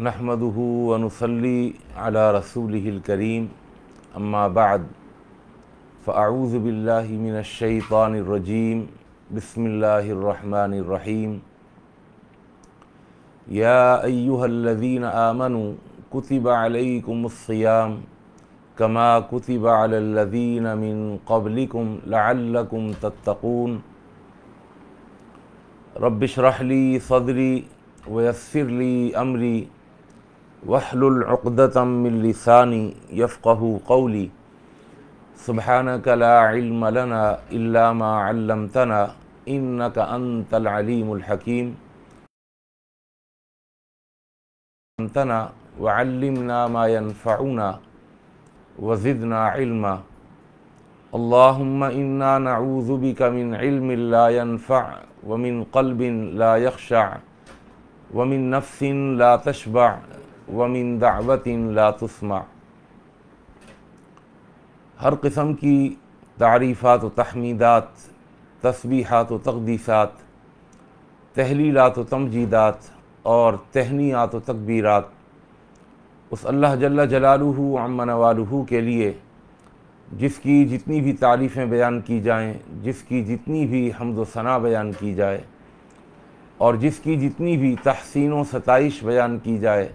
نحمده ونصلي على رسوله الكريم أما بعد فأعوذ بالله من الشيطان الرجيم بسم الله الرحمن الرحيم يا أيها الذين آمنوا كتب عليكم الصيام كما كتب على الذين من قبلكم لعلكم تتقون رب اشرح لي صدري ويسر لي أمري واحلل عقدة من لساني يفقه قولي سبحانك لا علم لنا إلا ما علمتنا إنك أنت العليم الحكيم أنتنا وعلمنا ما ينفعنا وزدنا علما اللهم إنا نعوذ بك من علم لا ينفع ومن قلب لا يخشع ومن نفس لا تشبع वमिन दावतिन लातुस्मा हर किस्म की तारीफ़ात व तहमीदात तस्बीहात व तकदीसात तहलीलात व तमजीदात और तहनियात व तकबीरात उस अल्लाह जल्ला जलालू अमन वालू के लिए जिसकी जितनी भी तारीफ़ें बयान की जाएं जिसकी जितनी भी हमद सना बयान की जाए और जिसकी जितनी भी तहसीन व सताइश बयान की जाए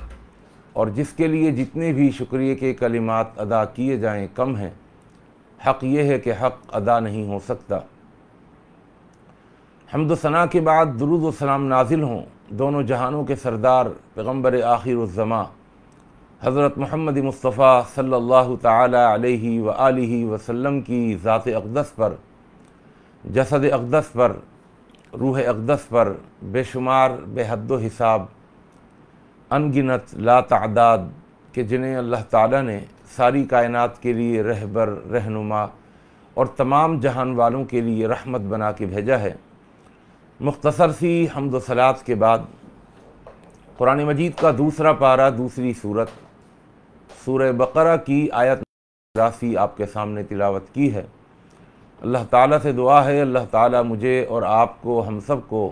और जिसके लिए जितने भी शुक्रिया के कलिमात अदा किए जाएं कम हैं हक़ ये है कि हक़ अदा नहीं हो सकता हमदसना के बाद दरुद सलाम नाजिल हों दोनों जहानों के सरदार पैगम्बर आखिर हज़रत महमद मुस्तफ़ा सल्लल्लाहु ताला अलैहि व आलिहि वसल्लम की ज़ात अकदस पर जसद अकदस पर रूह अकदस पर बेशुमार बेहद हिसाब अनगिनत ला तादाद के जिन्हें अल्लाह ताला ने सारी कायनात के लिए रहबर रहनुमा और तमाम जहान वालों के लिए रहमत बना के भेजा है मुख्तसर सी हमद के बाद कुरान मजीद का दूसरा पारा दूसरी सूरत सूर बकरा की आयत राशि आपके सामने तिलावत की है अल्लाह ताला से दुआ है अल्लाह ताला मुझे और आपको हम सब को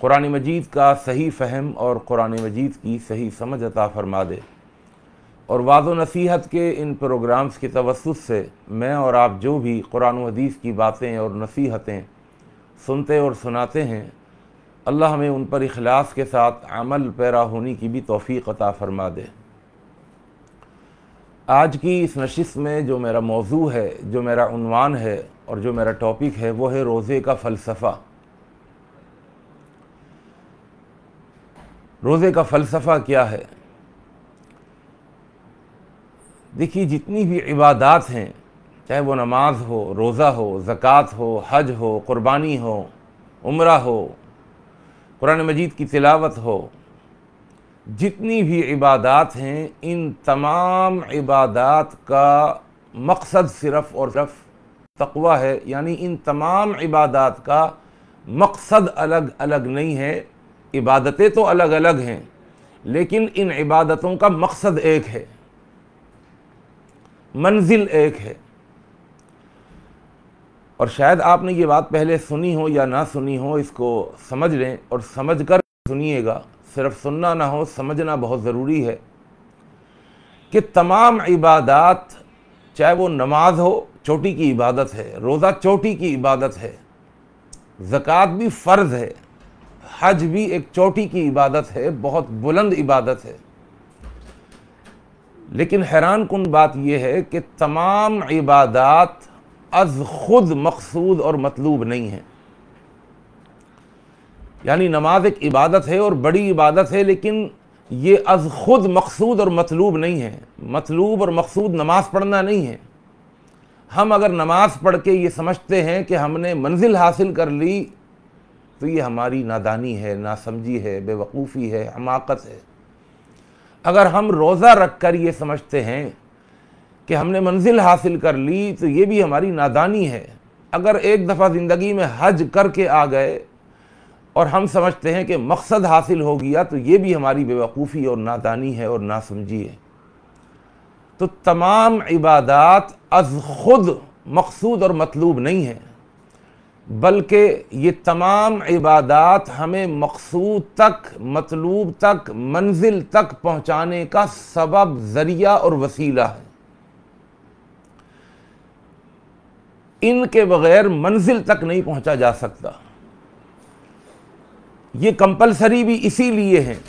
कुरान मजीद का सही फ़हम और कुरान मजीद की सही समझ अता फरमा दे और वाज नसीहत के इन प्रोग्राम्स के तवसत से मैं और आप जो भी कुरान हदीस की बातें और नसीहतें सुनते और सुनाते हैं अल्लाह हमें उन पर अखलास के साथ अमल पैरा होने की भी तोफ़ी अता फरमा दे आज की इस नशस्त में जो मेरा मौजू है जो मेरा उनवान है और जो मेरा टॉपिक है वो है रोज़े का फ़लसफ़ा रोज़े का फ़लसफ़ा क्या है देखिए जितनी भी इबादत हैं चाहे वो नमाज हो रोज़ा हो ज़क़़त हो हज हो क़ुरबानी हो उम्र हो कुरान मजीद की तिलावत हो जितनी भी इबादत हैं इन तमाम इबादत का मकसद सिर्फ़ और सिर्फ तकवा है यानी इन तमाम इबादत का मकसद अलग अलग नहीं है इबादतें तो अलग अलग हैं लेकिन इन इबादतों का मकसद एक है मंजिल एक है और शायद आपने ये बात पहले सुनी हो या ना सुनी हो इसको समझ लें और समझ कर सुनिएगा सिर्फ सुनना ना हो समझना बहुत ज़रूरी है कि तमाम इबादत चाहे वो नमाज हो चोटी की इबादत है रोज़ा चोटी की इबादत है ज़क़़त भी फ़र्ज़ है हज भी एक चोटी की इबादत है बहुत बुलंद इबादत है लेकिन हैरान कन बात यह है कि तमाम इबादत अज खुद मकसूद और मतलूब नहीं है यानी नमाज एक इबादत है और बड़ी इबादत है लेकिन ये अज खुद मकसूद और मतलूब नहीं है मतलूब और मकसूद नमाज पढ़ना नहीं है हम अगर नमाज पढ़ के ये समझते हैं कि हमने मंजिल हासिल कर ली तो ये हमारी नादानी है नासमझी है बेवकूफ़ी है हमाकत है अगर हम रोज़ा रख कर ये समझते हैं कि हमने मंजिल हासिल कर ली तो ये भी हमारी नादानी है अगर एक दफ़ा ज़िंदगी में हज करके आ गए और हम समझते हैं कि मकसद हासिल हो गया तो ये भी हमारी बेवकूफ़ी और नादानी है और नासमझी है तो तमाम इबादत अज खुद मकसूद और मतलूब नहीं है बल्कि ये तमाम इबादत हमें मकसूद तक मतलूब तक मंजिल तक पहुँचाने का सबब ज़रिया और वसीला है इनके बग़ैर मंजिल तक नहीं पहुँचा जा सकता ये कंपलसरी भी इसीलिए हैं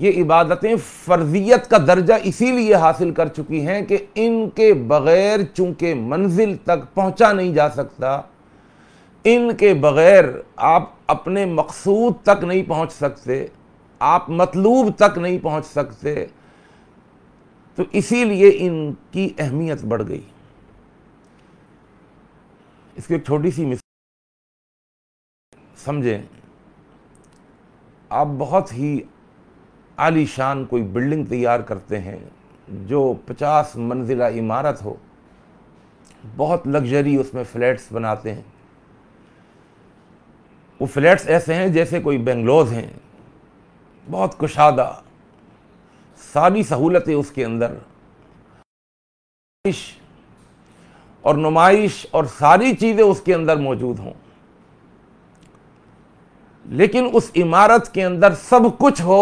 ये इबादतें फ़र्जियत का दर्जा इसीलिए हासिल कर चुकी हैं कि इनके बग़ैर चूंकि मंजिल तक पहुँचा नहीं जा सकता इनके बग़ैर आप अपने मकसूद तक नहीं पहुंच सकते आप मतलूब तक नहीं पहुंच सकते तो इसीलिए इनकी अहमियत बढ़ गई इसकी एक छोटी सी मिस समझें आप बहुत ही आलीशान कोई बिल्डिंग तैयार करते हैं जो 50 मंजिला इमारत हो बहुत लग्जरी उसमें फ्लैट्स बनाते हैं वो फ्लैट्स ऐसे हैं जैसे कोई बेंगलोज हैं बहुत कुशादा सारी सहूलतें उसके अंदर और नुमाइश और सारी चीज़ें उसके अंदर मौजूद हों लेकिन उस इमारत के अंदर सब कुछ हो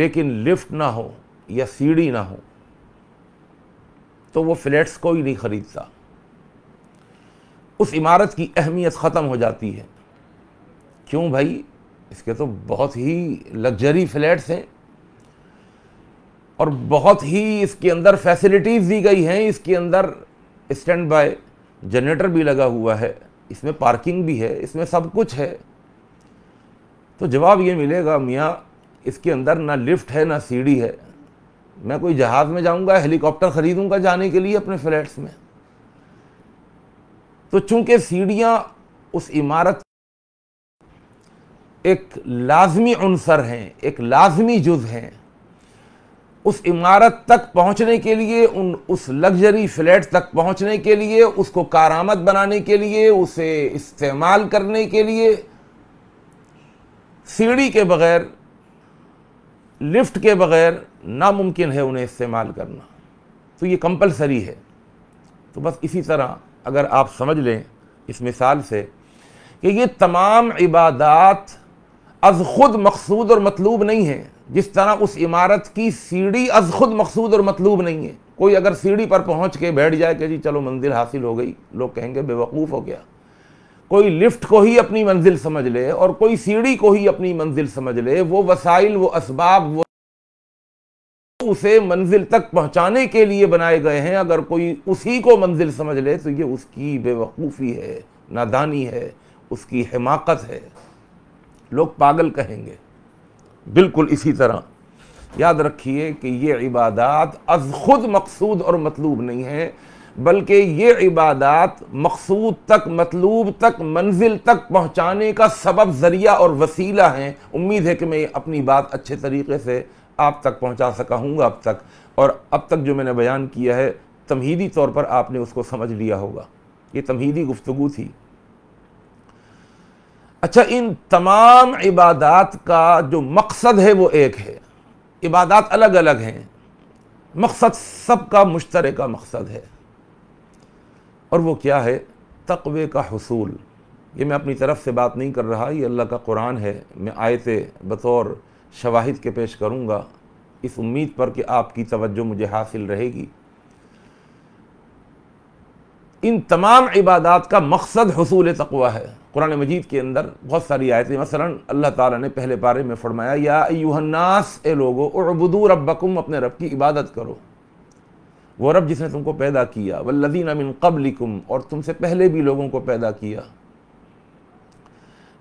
लेकिन लिफ्ट ना हो या सीढ़ी ना हो तो वो फ्लैट्स को ही नहीं खरीदता उस इमारत की अहमियत ख़त्म हो जाती है क्यों भाई इसके तो बहुत ही लग्जरी फ्लैट्स हैं और बहुत ही इसके अंदर फैसिलिटीज़ दी गई हैं इसके अंदर स्टैंड बाय जनरेटर भी लगा हुआ है इसमें पार्किंग भी है इसमें सब कुछ है तो जवाब ये मिलेगा मियाँ इसके अंदर ना लिफ्ट है ना सीढ़ी है मैं कोई जहाज़ में जाऊंगा हेलीकॉप्टर ख़रीदूंगा जाने के लिए अपने फ्लैट्स में तो चूंकि सीढ़ियाँ उस इमारत एक लाजमी अनसर हैं एक लाजमी जुज हैं उस इमारत तक पहुंचने के लिए उन उस लग्जरी फ्लैट तक पहुंचने के लिए उसको कारामत बनाने के लिए उसे इस्तेमाल करने के लिए सीढ़ी के बगैर लिफ्ट के बगैर नामुमकिन है उन्हें इस्तेमाल करना तो ये कंपलसरी है तो बस इसी तरह अगर आप समझ लें इस मिसाल से कि ये तमाम इबादत अज खुद मकसूद और मतलूब नहीं है जिस तरह उस इमारत की सीढ़ी अज खुद मकसूद और मतलूब नहीं है कोई अगर सीढ़ी पर पहुंच के बैठ जाए कि जी चलो मंजिल हासिल हो गई लोग कहेंगे बेवकूफ़ हो गया कोई लिफ्ट को ही अपनी मंजिल समझ ले और कोई सीढ़ी को ही अपनी मंजिल समझ ले वो वसाइल वो इसबाब वो उसे मंजिल तक पहुंचाने के लिए बनाए गए हैं अगर कोई उसी को मंजिल समझ ले तो ये उसकी बेवकूफ़ी है नादानी है उसकी हिमाकत है लोग पागल कहेंगे बिल्कुल इसी तरह याद रखिए कि ये इबादत अज खुद मकसूद और मतलूब नहीं है बल्कि ये इबादत मकसूद तक मतलूब तक मंजिल तक पहुँचाने का सबब ज़रिया और वसीला हैं उम्मीद है कि मैं अपनी बात अच्छे तरीके से आप तक पहुंचा सका हूँ अब तक और अब तक जो मैंने बयान किया है तमहीदी तौर पर आपने उसको समझ लिया होगा ये तमहीदी गुफ्तु थी अच्छा इन तमाम इबादत का जो मकसद है वो एक है इबादत अलग अलग हैं मकसद सबका मुश्तर मकसद है और वो क्या है तकवे का हसूल ये मैं अपनी तरफ से बात नहीं कर रहा ये अल्लाह का कुरान है मैं आयत बतौर शवाहिद के पेश करूँगा इस उम्मीद पर कि आपकी तवज्जो मुझे हासिल रहेगी इन तमाम इबादत का मकसद हसूल तकवा है कुरान मजीद के अंदर बहुत सारी आयतें मसलन अल्लाह ताला ने पहले पारे में फरमाया या यूहन्नास ए लोगो उबदू रबकुम अपने रब की इबादत करो वो रब जिसने तुमको पैदा किया वल्लदीन अमिन कबलिकुम और तुमसे पहले भी लोगों को पैदा किया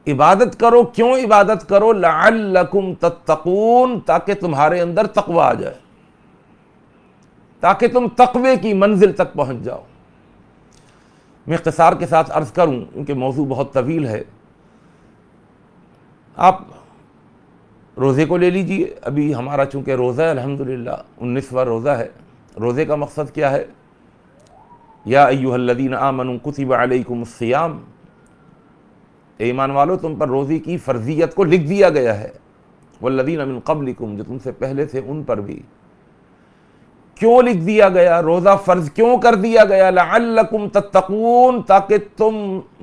इबादत करो क्यों इबादत करो लकुम तत्तकून ताकि तुम्हारे अंदर तकवा आ जाए ताकि तुम तकवे की मंजिल तक पहुंच जाओ मैं इकसार के साथ अर्ज़ करूं क्योंकि मौजू बहुत तवील है आप रोज़े को ले लीजिए अभी हमारा चूँकि रोज़ा है अलहमदिल्ला उन्नीसवा रोज़ा है रोज़े का मकसद क्या है या अयुहल्लिन आमन कुतिब अलैकुम सियाम ईमान वालो तुम पर रोज़ी की फ़र्जियत को लिख दिया गया है वल्लिन अमिन कबलिकुम जो तुमसे पहले थे उन पर भी क्यों लिख दिया गया रोज़ा फ़र्ज क्यों कर दिया गया लकुम तत्तकून ताकि तुम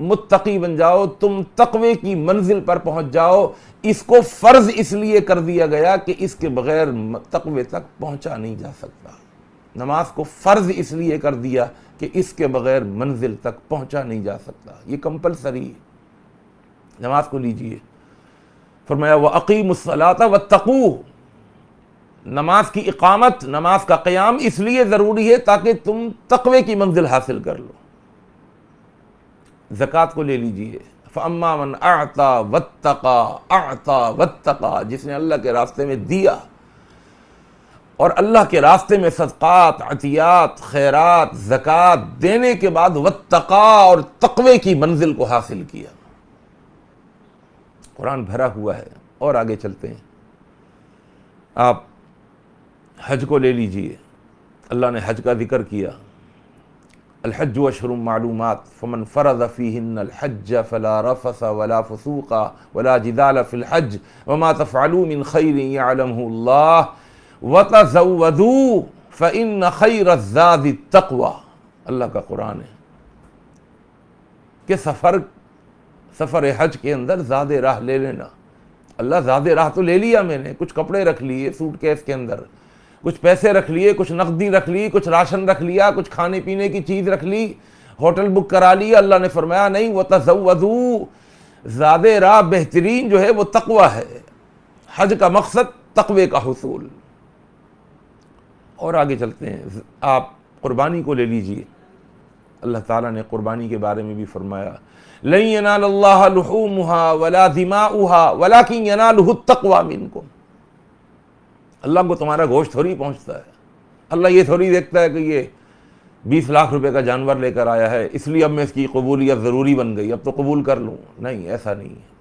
मुत्तकी बन जाओ तुम तकवे की मंजिल पर पहुंच जाओ इसको फ़र्ज इसलिए कर दिया गया कि इसके बगैर तकवे तक पहुँचा नहीं जा सकता नमाज को फ़र्ज इसलिए कर दिया कि इसके बगैर मंजिल तक पहुँचा नहीं जा सकता ये कंपलसरी है नमाज को लीजिए फरमाया अकीम उसला व तकू नमाज की इकामत नमाज का क़याम इसलिए ज़रूरी है ताकि तुम तकवे की मंजिल हासिल कर लो ज़क़़त को ले लीजिए फ़म्मा मन आता वत्तका आता वत्तका जिसने अल्लाह के रास्ते में दिया और अल्लाह के रास्ते में सदक़ात अतियात खैरात ज़क़़त देने के बाद वत्तका और तकवे की मंजिल को हासिल किया कुरान भरा हुआ है और आगे चलते हैं आप हज को ले लीजिए अल्लाह ने हज का जिक्र किया अलहज वशरुम मालूम फ़मन फ़रज फ़ीहज फ़ला रफ़स वला फ़सूक़ा वला जिदाल फ़िलहज वमा तफ़ालूम खैर आलम्ला वतजू फ़िन खैर तकवा अल्लाह का कुरान है कि सफ़र सफ़र हज के अंदर ज़्यादा राह ले लेना अल्लाह ज़्यादा राह तो ले लिया मैंने कुछ कपड़े रख लिए सूट केस के अंदर कुछ पैसे रख लिए कुछ नकदी रख ली कुछ राशन रख लिया कुछ खाने पीने की चीज़ रख ली होटल बुक करा ली अल्लाह ने फरमाया नहीं वह तजू ज़्यादा राह बेहतरीन जो है वो तकवा है हज का मकसद तकवे का हसूल और आगे चलते हैं आप कुर्बानी को ले लीजिए अल्लाह ताला ने कुर्बानी के बारे में भी फरमाया लहूमहा वला दिमा वला कि तकवा मिनको अल्लाह को तुम्हारा गोश्त थोड़ी पहुंचता है अल्लाह ये थोड़ी देखता है कि ये बीस लाख रुपए का जानवर लेकर आया है इसलिए अब मैं इसकी कबूलियत ज़रूरी बन गई अब तो कबूल कर लूँ नहीं ऐसा नहीं है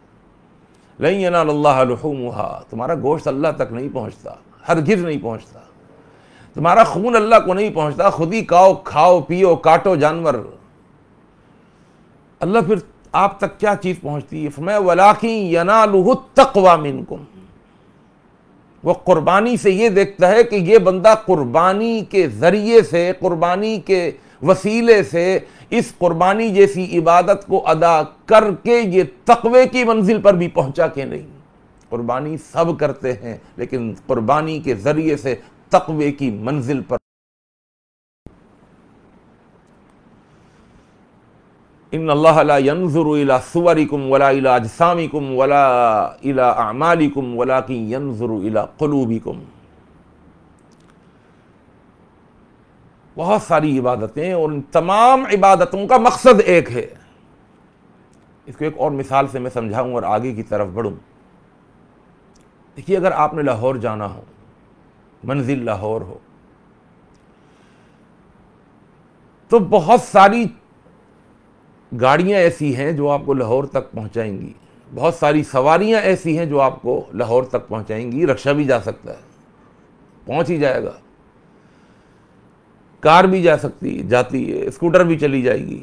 नहीं अनाल्लाहा तुम्हारा गोश्त अल्लाह तक नहीं पहुँचता हर गिर नहीं पहुँचता तुम्हारा खून अल्लाह को नहीं पहुँचता खुद ही खाओ खाओ पियो काटो जानवर अल्लाह फिर आप तक क्या चीज़ पहुँचती है फरमाया वलाकिन यनालुहु तकवा मिनकुम वो कुर्बानी से ये देखता है कि ये बंदा कुर्बानी के ज़रिए से कुर्बानी के वसीले से इस कुर्बानी जैसी इबादत को अदा करके ये तकवे की मंजिल पर भी पहुंचा के नहीं कुर्बानी सब करते हैं लेकिन कुर्बानी के ज़रिए से तकवे की मंजिल पर इन अल्लाजुरसुवरिकुम वला इला अजसामिकुम वला इला अमालिकुम वला कि यनजुरला कलूबिकुम बहुत सारी इबादतें और इन तमाम इबादतों का मकसद एक है इसको एक और मिसाल से मैं समझाऊं और आगे की तरफ बढ़ूं देखिए अगर आपने लाहौर जाना हो मंजिल लाहौर हो तो बहुत सारी गाड़ियाँ ऐसी हैं जो आपको लाहौर तक पहुँचाएंगी बहुत सारी सवारियाँ ऐसी हैं जो आपको लाहौर तक पहुँचाएंगी रक्षा भी जा सकता है पहुँच ही जाएगा कार भी जा सकती जाती है स्कूटर भी चली जाएगी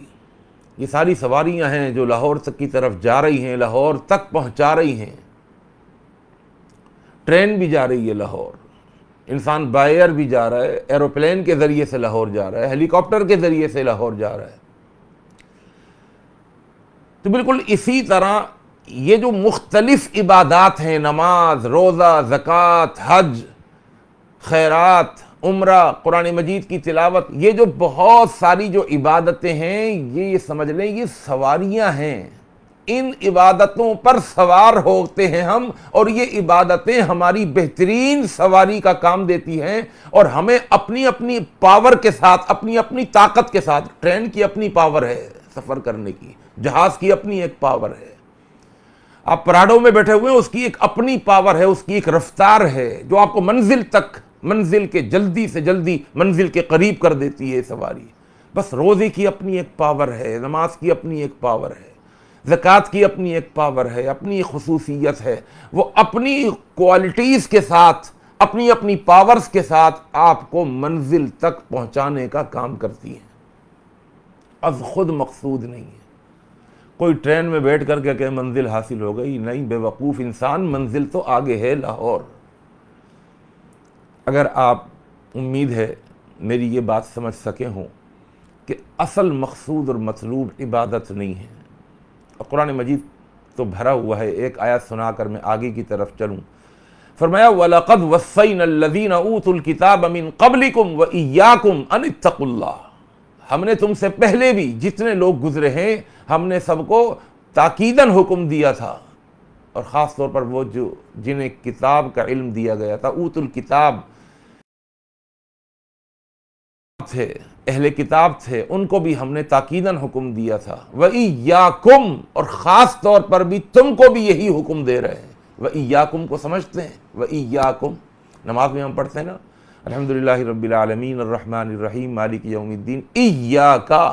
ये सारी सवारियां हैं जो लाहौर तक की तरफ जा रही हैं लाहौर तक पहुंचा रही हैं ट्रेन भी जा रही है लाहौर इंसान बायर भी जा रहा है एरोप्लेन के ज़रिए से लाहौर जा रहा है हेलीकॉप्टर के ज़रिए से लाहौर जा रहा है तो बिल्कुल इसी तरह ये जो मुख्तलिफ इबादत हैं नमाज रोज़ा ज़क़़त हज खैरात उम्र कुरान मजीद की तिलावत ये जो बहुत सारी जो इबादतें हैं ये ये समझ लें ये सवारियाँ हैं इन इबादतों पर सवार होते हैं हम और ये इबादतें हमारी बेहतरीन सवारी का काम देती हैं और हमें अपनी अपनी पावर के साथ अपनी अपनी ताकत के साथ ट्रेन की अपनी पावर है सफ़र करने की जहाज़ की अपनी एक पावर है आप पराडों में बैठे हुए हैं उसकी एक अपनी पावर है उसकी एक रफ्तार है जो आपको मंजिल तक मंजिल के जल्दी से जल्दी मंजिल के करीब कर देती है सवारी बस रोज़े की अपनी एक पावर है नमाज की अपनी एक पावर है ज़क़़त की अपनी एक पावर है अपनी एक खसूसियत है वो अपनी क्वालिटीज़ के साथ अपनी अपनी पावर्स के साथ आपको मंजिल तक पहुंचाने का काम करती है अज खुद मकसूद नहीं है कोई ट्रेन में बैठ कर के कहे मंजिल हासिल हो गई नहीं बेवकूफ़ इंसान मंजिल तो आगे है लाहौर अगर आप उम्मीद है मेरी ये बात समझ सके हों कि असल मकसूद और मतलूब इबादत नहीं है और कुरान मजीद तो भरा हुआ है एक आयत सुना कर मैं आगे की तरफ चलूँ फरमाया वलकद वसैन लदीन ऊतुल किताब अमिन कबलिकुम व इयाकुम अनितकुल्ला हमने तुमसे पहले भी जितने लोग गुजरे हैं हमने सबको ताकीदन हुक्म दिया था और ख़ास तौर पर वो जो जिन्हें किताब का इल्म दिया गया था ऊतुल किताब थे अहले किताब थे उनको भी हमने ताकीदन हुक्म दिया था वही याकुम और ख़ास तौर पर भी तुमको भी यही हुक्म दे रहे हैं वही याकुम को समझते हैं वही याकुम नमाज में हम पढ़ते हैं ना अलहमदिल्ला रबीआलमीन रहीम मालिक यौमुद्दीन ईया का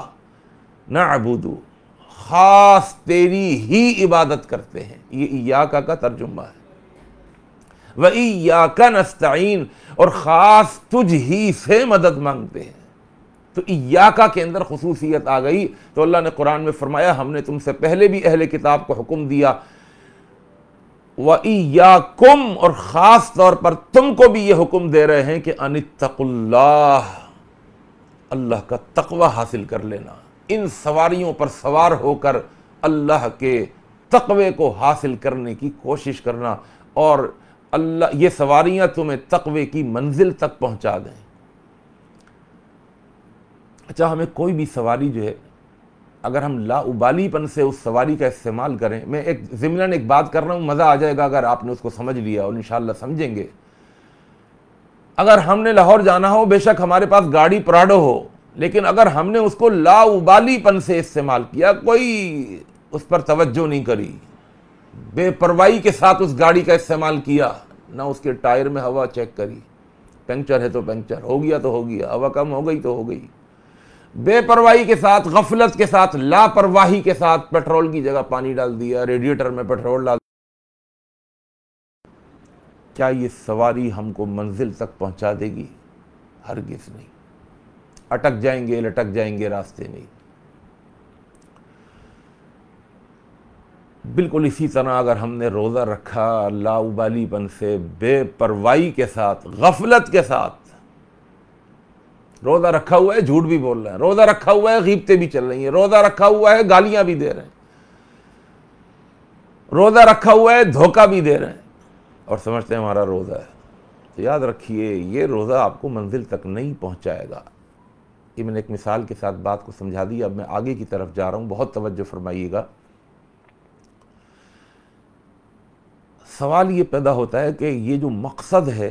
ख़ास तेरी ही इबादत करते हैं ये ईया का तर्जुमा है व ईया का नस्तीन और ख़ास तुझ ही से मदद मांगते हैं तो इयाका के अंदर खसूसियत आ गई तो अल्लाह ने कुरान में फरमाया हमने तुमसे पहले भी अहले किताब को हुक्म दिया वकुम और ख़ास तौर पर तुमको भी ये हुक्म दे रहे हैं कि अनितकुल्लाह अल्लाह का तकवा हासिल कर लेना इन सवारियों पर सवार होकर अल्लाह के तकवे को हासिल करने की कोशिश करना और अल्लाह ये सवारियां तुम्हें तकवे की मंजिल तक पहुंचा दें अच्छा हमें कोई भी सवारी जो है अगर हम लाउबालीपन से उस सवारी का इस्तेमाल करें मैं एक जिमलन एक बात कर रहा हूँ मज़ा आ जाएगा अगर आपने उसको समझ लिया और इन समझेंगे अगर हमने लाहौर जाना हो बेशक हमारे पास गाड़ी प्राडो हो लेकिन अगर हमने उसको लाउबालीपन से इस्तेमाल किया कोई उस पर तवज्जो नहीं करी बेपरवाही के साथ उस गाड़ी का इस्तेमाल किया ना उसके टायर में हवा चेक करी पंक्चर है तो पंक्चर हो गया तो हो गया हवा कम हो गई तो हो गई बेपरवाही के साथ गफलत के साथ लापरवाही के साथ पेट्रोल की जगह पानी डाल दिया रेडिएटर में पेट्रोल डाल क्या ये सवारी हमको मंजिल तक पहुंचा देगी हरगिज नहीं अटक जाएंगे लटक जाएंगे रास्ते में बिल्कुल इसी तरह अगर हमने रोज़ा रखा लाउबालीपन से बेपरवाही के साथ गफलत के साथ रोज़ा रखा हुआ है झूठ भी बोल रहे हैं रोज़ा रखा हुआ है गीबतें भी चल रही हैं रोज़ा रखा हुआ है गालियां भी दे रहे हैं रोज़ा रखा हुआ है धोखा भी दे रहे हैं और समझते हैं हमारा रोज़ा है तो याद रखिए ये रोज़ा आपको मंजिल तक नहीं पहुंचाएगा ये मैंने एक मिसाल के साथ बात को समझा दी अब मैं आगे की तरफ जा रहा हूँ बहुत तवज्जो फरमाइएगा सवाल ये पैदा होता है कि ये जो मकसद है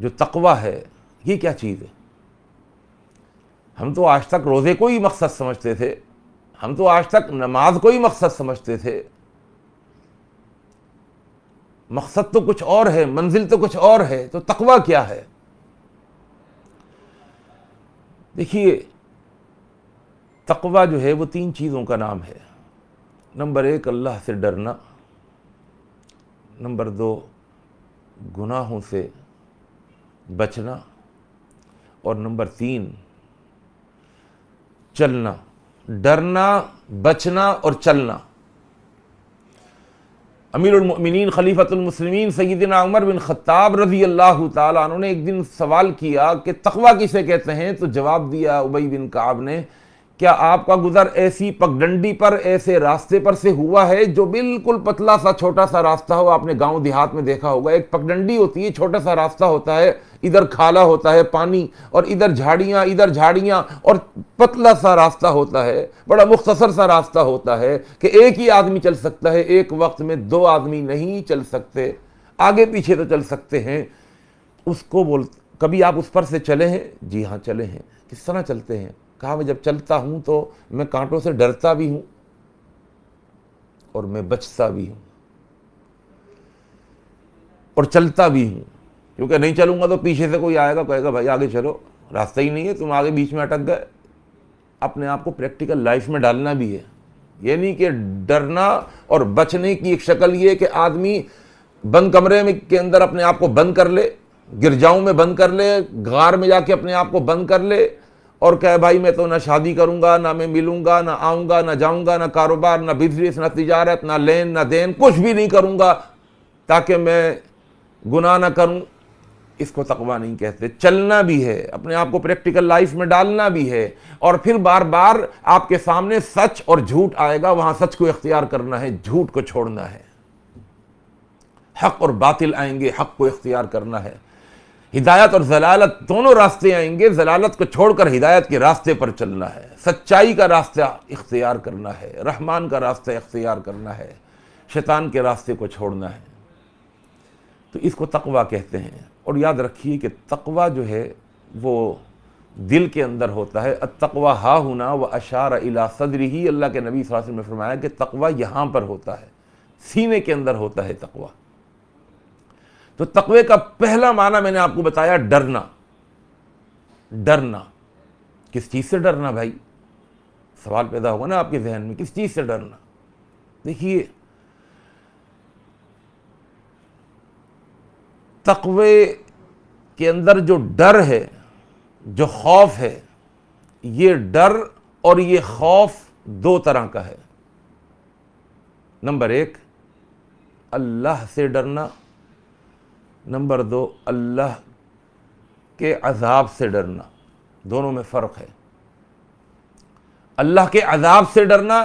जो तकवा है ये क्या चीज़ है हम तो आज तक रोज़े को ही मकसद समझते थे हम तो आज तक नमाज को ही मकसद समझते थे मकसद तो कुछ और है मंजिल तो कुछ और है तो तकवा क्या है देखिए तकवा जो है वो तीन चीज़ों का नाम है नंबर एक अल्लाह से डरना नंबर दो गुनाहों से बचना और नंबर तीन चलना डरना बचना और चलना अमीर उलमिन खलीफतमसलिम सईदिन उमर बिन ख़त्ताब रजी अल्लाह तुमने एक दिन सवाल किया कि तकवा किसे कहते हैं तो जवाब दिया उबई बिन काब ने क्या आपका गुजर ऐसी पगडंडी पर ऐसे रास्ते पर से हुआ है जो बिल्कुल पतला सा छोटा सा रास्ता हो आपने गांव देहात में देखा होगा एक पगडंडी होती है छोटा सा रास्ता होता है इधर खाला होता है पानी और इधर झाड़ियां इधर झाड़ियां और पतला सा रास्ता होता है बड़ा मुख्तसर सा रास्ता होता है कि एक ही आदमी चल सकता है एक वक्त में दो आदमी नहीं चल सकते आगे पीछे तो चल सकते हैं उसको बोल कभी आप उस पर से चले हैं जी हाँ चले हैं किस तरह चलते हैं कहा मैं जब चलता हूं तो मैं कांटों से डरता भी हूं और मैं बचता भी हूं और चलता भी हूं क्योंकि नहीं चलूंगा तो पीछे से कोई आएगा कहेगा भाई आगे चलो रास्ता ही नहीं है तुम आगे बीच में अटक गए अपने आप को प्रैक्टिकल लाइफ में डालना भी है ये नहीं कि डरना और बचने की एक शक्ल ये कि आदमी बंद कमरे में के अंदर अपने आप को बंद कर ले गिरजाओं में बंद कर ले गार में जाके अपने आप को बंद कर ले और कहे भाई मैं तो ना शादी करूंगा ना मैं मिलूंगा ना आऊंगा ना जाऊंगा ना कारोबार ना बिजनेस ना तजारत ना लेन ना देन कुछ भी नहीं करूंगा ताकि मैं गुनाह ना करूं इसको तकवा नहीं कहते चलना भी है अपने आप को प्रैक्टिकल लाइफ में डालना भी है और फिर बार बार आपके सामने सच और झूठ आएगा वहां सच को इख्तियार करना है झूठ को छोड़ना है हक और बातिल आएंगे हक को इख्तियार करना है हिदायत और जलालत दोनों रास्ते आएंगे जलालत को छोड़कर हिदायत के रास्ते पर चलना है सच्चाई का रास्ता इख्तियार करना है रहमान का रास्ता इख्तियार करना है शैतान के रास्ते को छोड़ना है तो इसको तकवा कहते हैं और याद रखिए कि तकवा जो है वो दिल के अंदर होता है तकवा हा होना व अशार इला सदरी ही अल्लाह के नबी वसल्लम ने फरमाया कि तकवा यहाँ पर होता है सीने के अंदर होता है तकवा तो तकवे का पहला माना मैंने आपको बताया डरना डरना किस चीज़ से डरना भाई सवाल पैदा होगा ना आपके जहन में किस चीज़ से डरना देखिए तकवे के अंदर जो डर है जो खौफ है ये डर और ये खौफ दो तरह का है नंबर एक अल्लाह से डरना नंबर दो अल्लाह के अजाब से डरना दोनों में फ़र्क है अल्लाह के अजाब से डरना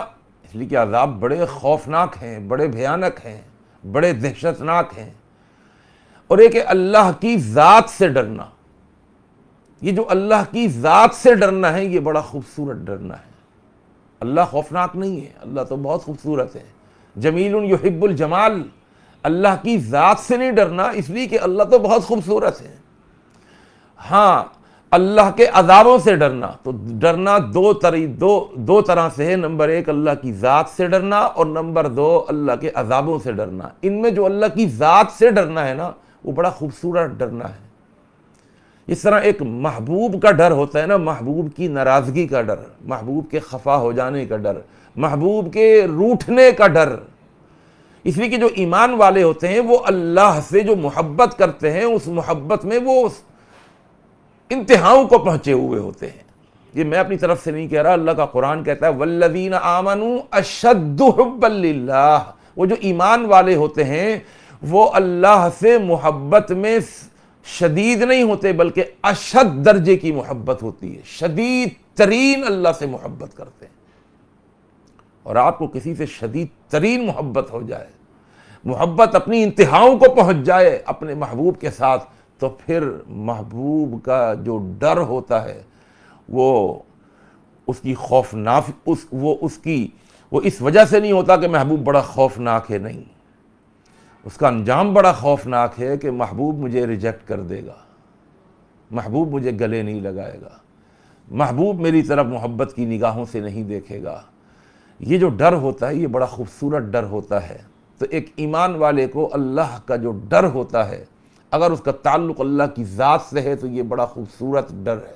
इसलिए कि अजाब बड़े खौफनाक हैं बड़े भयानक हैं बड़े दहशतनाक हैं और एक अल्लाह की ज़ात से डरना ये जो अल्लाह की ज़ात से डरना है ये बड़ा खूबसूरत डरना है अल्लाह खौफनाक नहीं है अल्लाह तो बहुत खूबसूरत है जमील हिब्बुल जमाल अल्लाह की ज़ात से नहीं डरना इसलिए कि अल्लाह तो बहुत खूबसूरत है हाँ अल्लाह के अजाबों से डरना तो डरना दो तरी दो दो तरह से है नंबर एक अल्लाह की ज़ात से डरना और नंबर दो अल्लाह के अजाबों से डरना इनमें जो अल्लाह की ज़ात से डरना है ना वो बड़ा खूबसूरत डरना है इस तरह एक महबूब का डर होता है ना महबूब की नाराज़गी का डर महबूब के खफा हो जाने का डर महबूब के रूठने का डर इसलिए कि जो ईमान वाले होते हैं वो अल्लाह से जो मोहब्बत करते हैं उस मोहब्बत में वो इंतहाओं को पहुँचे हुए होते हैं ये मैं अपनी तरफ से नहीं कह रहा अल्लाह का कुरान कहता है वल्लवीन आमन अशद्दुहबल्ला वो जो ईमान वाले होते हैं वो अल्लाह से मोहब्बत में शदीद नहीं होते बल्कि अशद दर्जे की मोहब्बत होती है शदीद तरीन अल्लाह से मोहब्बत करते हैं और आपको किसी से शदीद तरीन मोहब्बत हो जाए मोहब्बत अपनी इंतहाओं को पहुंच जाए अपने महबूब के साथ तो फिर महबूब का जो डर होता है वो उसकी खौफनाक उस वो उसकी वो इस वजह से नहीं होता कि महबूब बड़ा खौफनाक है नहीं उसका अंजाम बड़ा खौफनाक है कि महबूब मुझे रिजेक्ट कर देगा महबूब मुझे गले नहीं लगाएगा महबूब मेरी तरफ मोहब्बत की निगाहों से नहीं देखेगा ये जो डर होता है ये बड़ा खूबसूरत डर होता है तो एक ईमान वाले को अल्लाह का जो डर होता है अगर उसका ताल्लुक़ अल्लाह की ज़ात से है तो ये बड़ा खूबसूरत डर है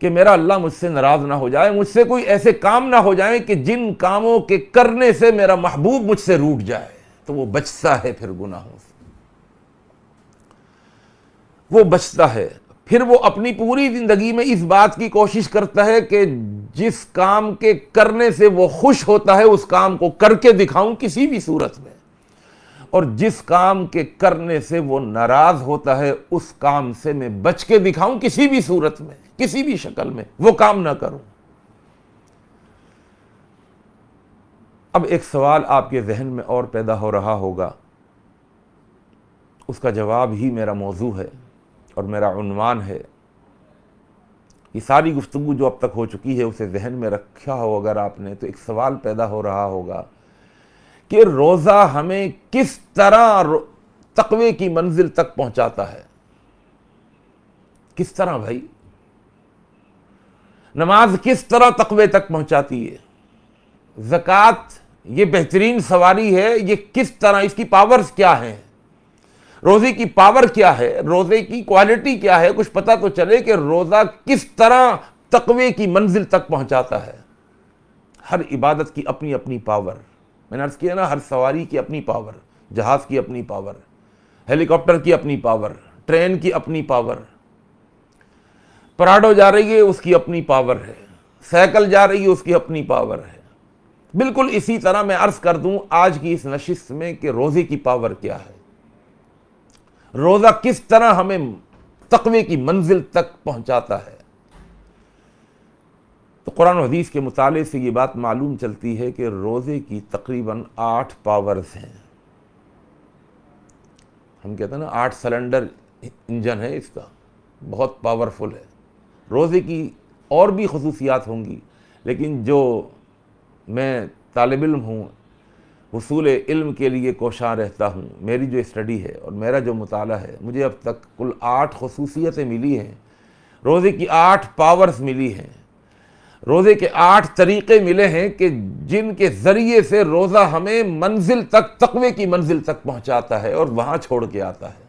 कि मेरा अल्लाह मुझसे नाराज़ ना हो जाए मुझसे कोई ऐसे काम ना हो जाए कि जिन कामों के करने से मेरा महबूब मुझसे रूट जाए तो वो बचता है फिर गुनाहों से वो बचता है फिर वो अपनी पूरी ज़िंदगी में इस बात की कोशिश करता है कि जिस काम के करने से वो खुश होता है उस काम को करके दिखाऊं किसी भी सूरत में और जिस काम के करने से वो नाराज़ होता है उस काम से मैं बच के दिखाऊं किसी भी सूरत में किसी भी शक्ल में वो काम ना करूं अब एक सवाल आपके जहन में और पैदा हो रहा होगा उसका जवाब ही मेरा मौजू है और मेरा उन्वान है ये सारी गुफ्तु जो अब तक हो चुकी है उसे जहन में रखा हो अगर आपने तो एक सवाल पैदा हो रहा होगा कि रोज़ा हमें किस तरह तकवे की मंजिल तक पहुंचाता है किस तरह भाई नमाज किस तरह तकवे तक पहुंचाती है ज़क़़त ये बेहतरीन सवारी है ये किस तरह इसकी पावर्स क्या हैं रोजे की पावर क्या है रोजे की क्वालिटी क्या है कुछ पता तो चले कि रोजा किस तरह तकवे की मंजिल तक पहुंचाता है हर इबादत की अपनी अपनी पावर मैंने अर्ज किया ना हर सवारी की अपनी पावर जहाज की अपनी पावर हेलीकॉप्टर की अपनी पावर ट्रेन की अपनी पावर पराडो जा रही है उसकी अपनी पावर है साइकिल जा रही है उसकी अपनी पावर है बिल्कुल इसी तरह मैं अर्ज कर दूं आज की इस नशिस्त में कि रोजे की पावर क्या है रोज़ा किस तरह हमें तकवे की मंजिल तक पहुंचाता है तो कुरान हदीस के मुताले से ये बात मालूम चलती है कि रोज़े की तकरीबन आठ पावर्स हैं हम कहते हैं ना आठ सिलेंडर इंजन है इसका बहुत पावरफुल है रोज़े की और भी खसूसियात होंगी लेकिन जो मैं तालबिल हूँ वसूल इल्म के लिए कोशां रहता हूँ मेरी जो स्टडी है और मेरा जो मताल है मुझे अब तक कुल आठ खसूसियतें मिली हैं रोज़े की आठ पावर्स मिली हैं रोज़े के आठ तरीक़े मिले हैं कि जिनके ज़रिए से रोज़ा हमें मंजिल तक तकवे की मंजिल तक पहुँचाता है और वहाँ छोड़ के आता है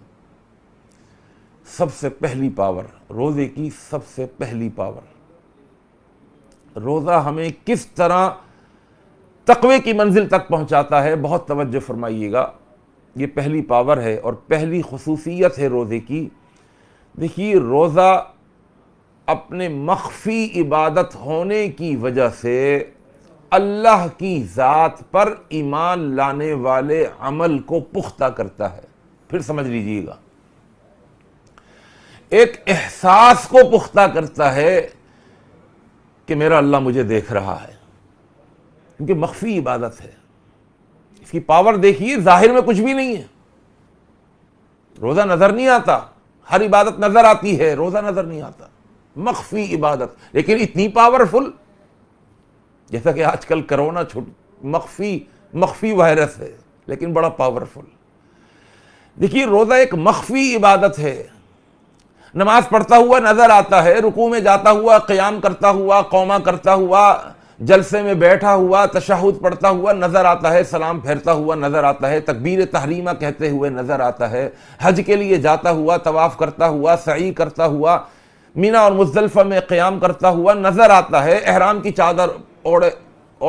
सबसे पहली पावर रोज़े की सबसे पहली पावर रोज़ा हमें किस तरह तकवे की मंजिल तक पहुँचाता है बहुत तवज्जो फरमाइएगा ये पहली पावर है और पहली खसूसियत है रोज़े की देखिए रोज़ा अपने मख्फी इबादत होने की वजह से अल्लाह की ज़ात पर ईमान लाने वाले अमल को पुख्ता करता है फिर समझ लीजिएगा एक एहसास को पुख्ता करता है कि मेरा अल्लाह मुझे देख रहा है क्योंकि मख्फी इबादत है इसकी पावर देखिए जाहिर में कुछ भी नहीं है रोज़ा नज़र नहीं आता हर इबादत नज़र आती है रोज़ा नज़र नहीं आता मख्फी इबादत लेकिन इतनी पावरफुल जैसा कि आजकल करोना छुट मख्फी मख्फी वायरस है लेकिन बड़ा पावरफुल देखिए रोज़ा एक मख्फी इबादत है नमाज पढ़ता हुआ नज़र आता है रुकू में जाता हुआ क्याम करता हुआ कौमा करता हुआ जलसे में बैठा हुआ तशाहुद पढ़ता हुआ नज़र आता है सलाम फेरता हुआ नज़र आता है तकबीर तहरीमा कहते हुए नज़र आता है हज के लिए जाता हुआ तवाफ़ करता हुआ सही करता हुआ मीना और मुजलफ़ा में क़्याम करता हुआ नज़र आता है अहराम की चादर ओढ़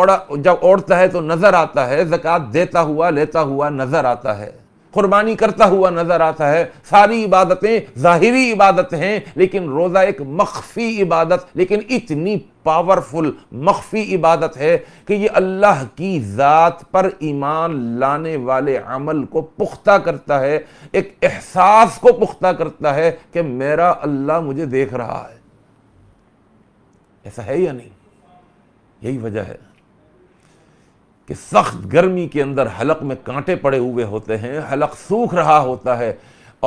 ओढ़ा जब ओढ़ता है तो नज़र आता है जक़ात देता हुआ लेता हुआ नज़र आता है कुर्बानी करता हुआ नजर आता है सारी इबादतें ज़ाहिरी इबादत हैं लेकिन रोज़ा एक मख्फी इबादत लेकिन इतनी पावरफुल मख्फी इबादत है कि ये अल्लाह की ज़ात पर ईमान लाने वाले अमल को पुख्ता करता है एक एहसास को पुख्ता करता है कि मेरा अल्लाह मुझे देख रहा है ऐसा है या नहीं यही वजह है कि सख्त गर्मी के अंदर हलक में कांटे पड़े हुए होते हैं हलक सूख रहा होता है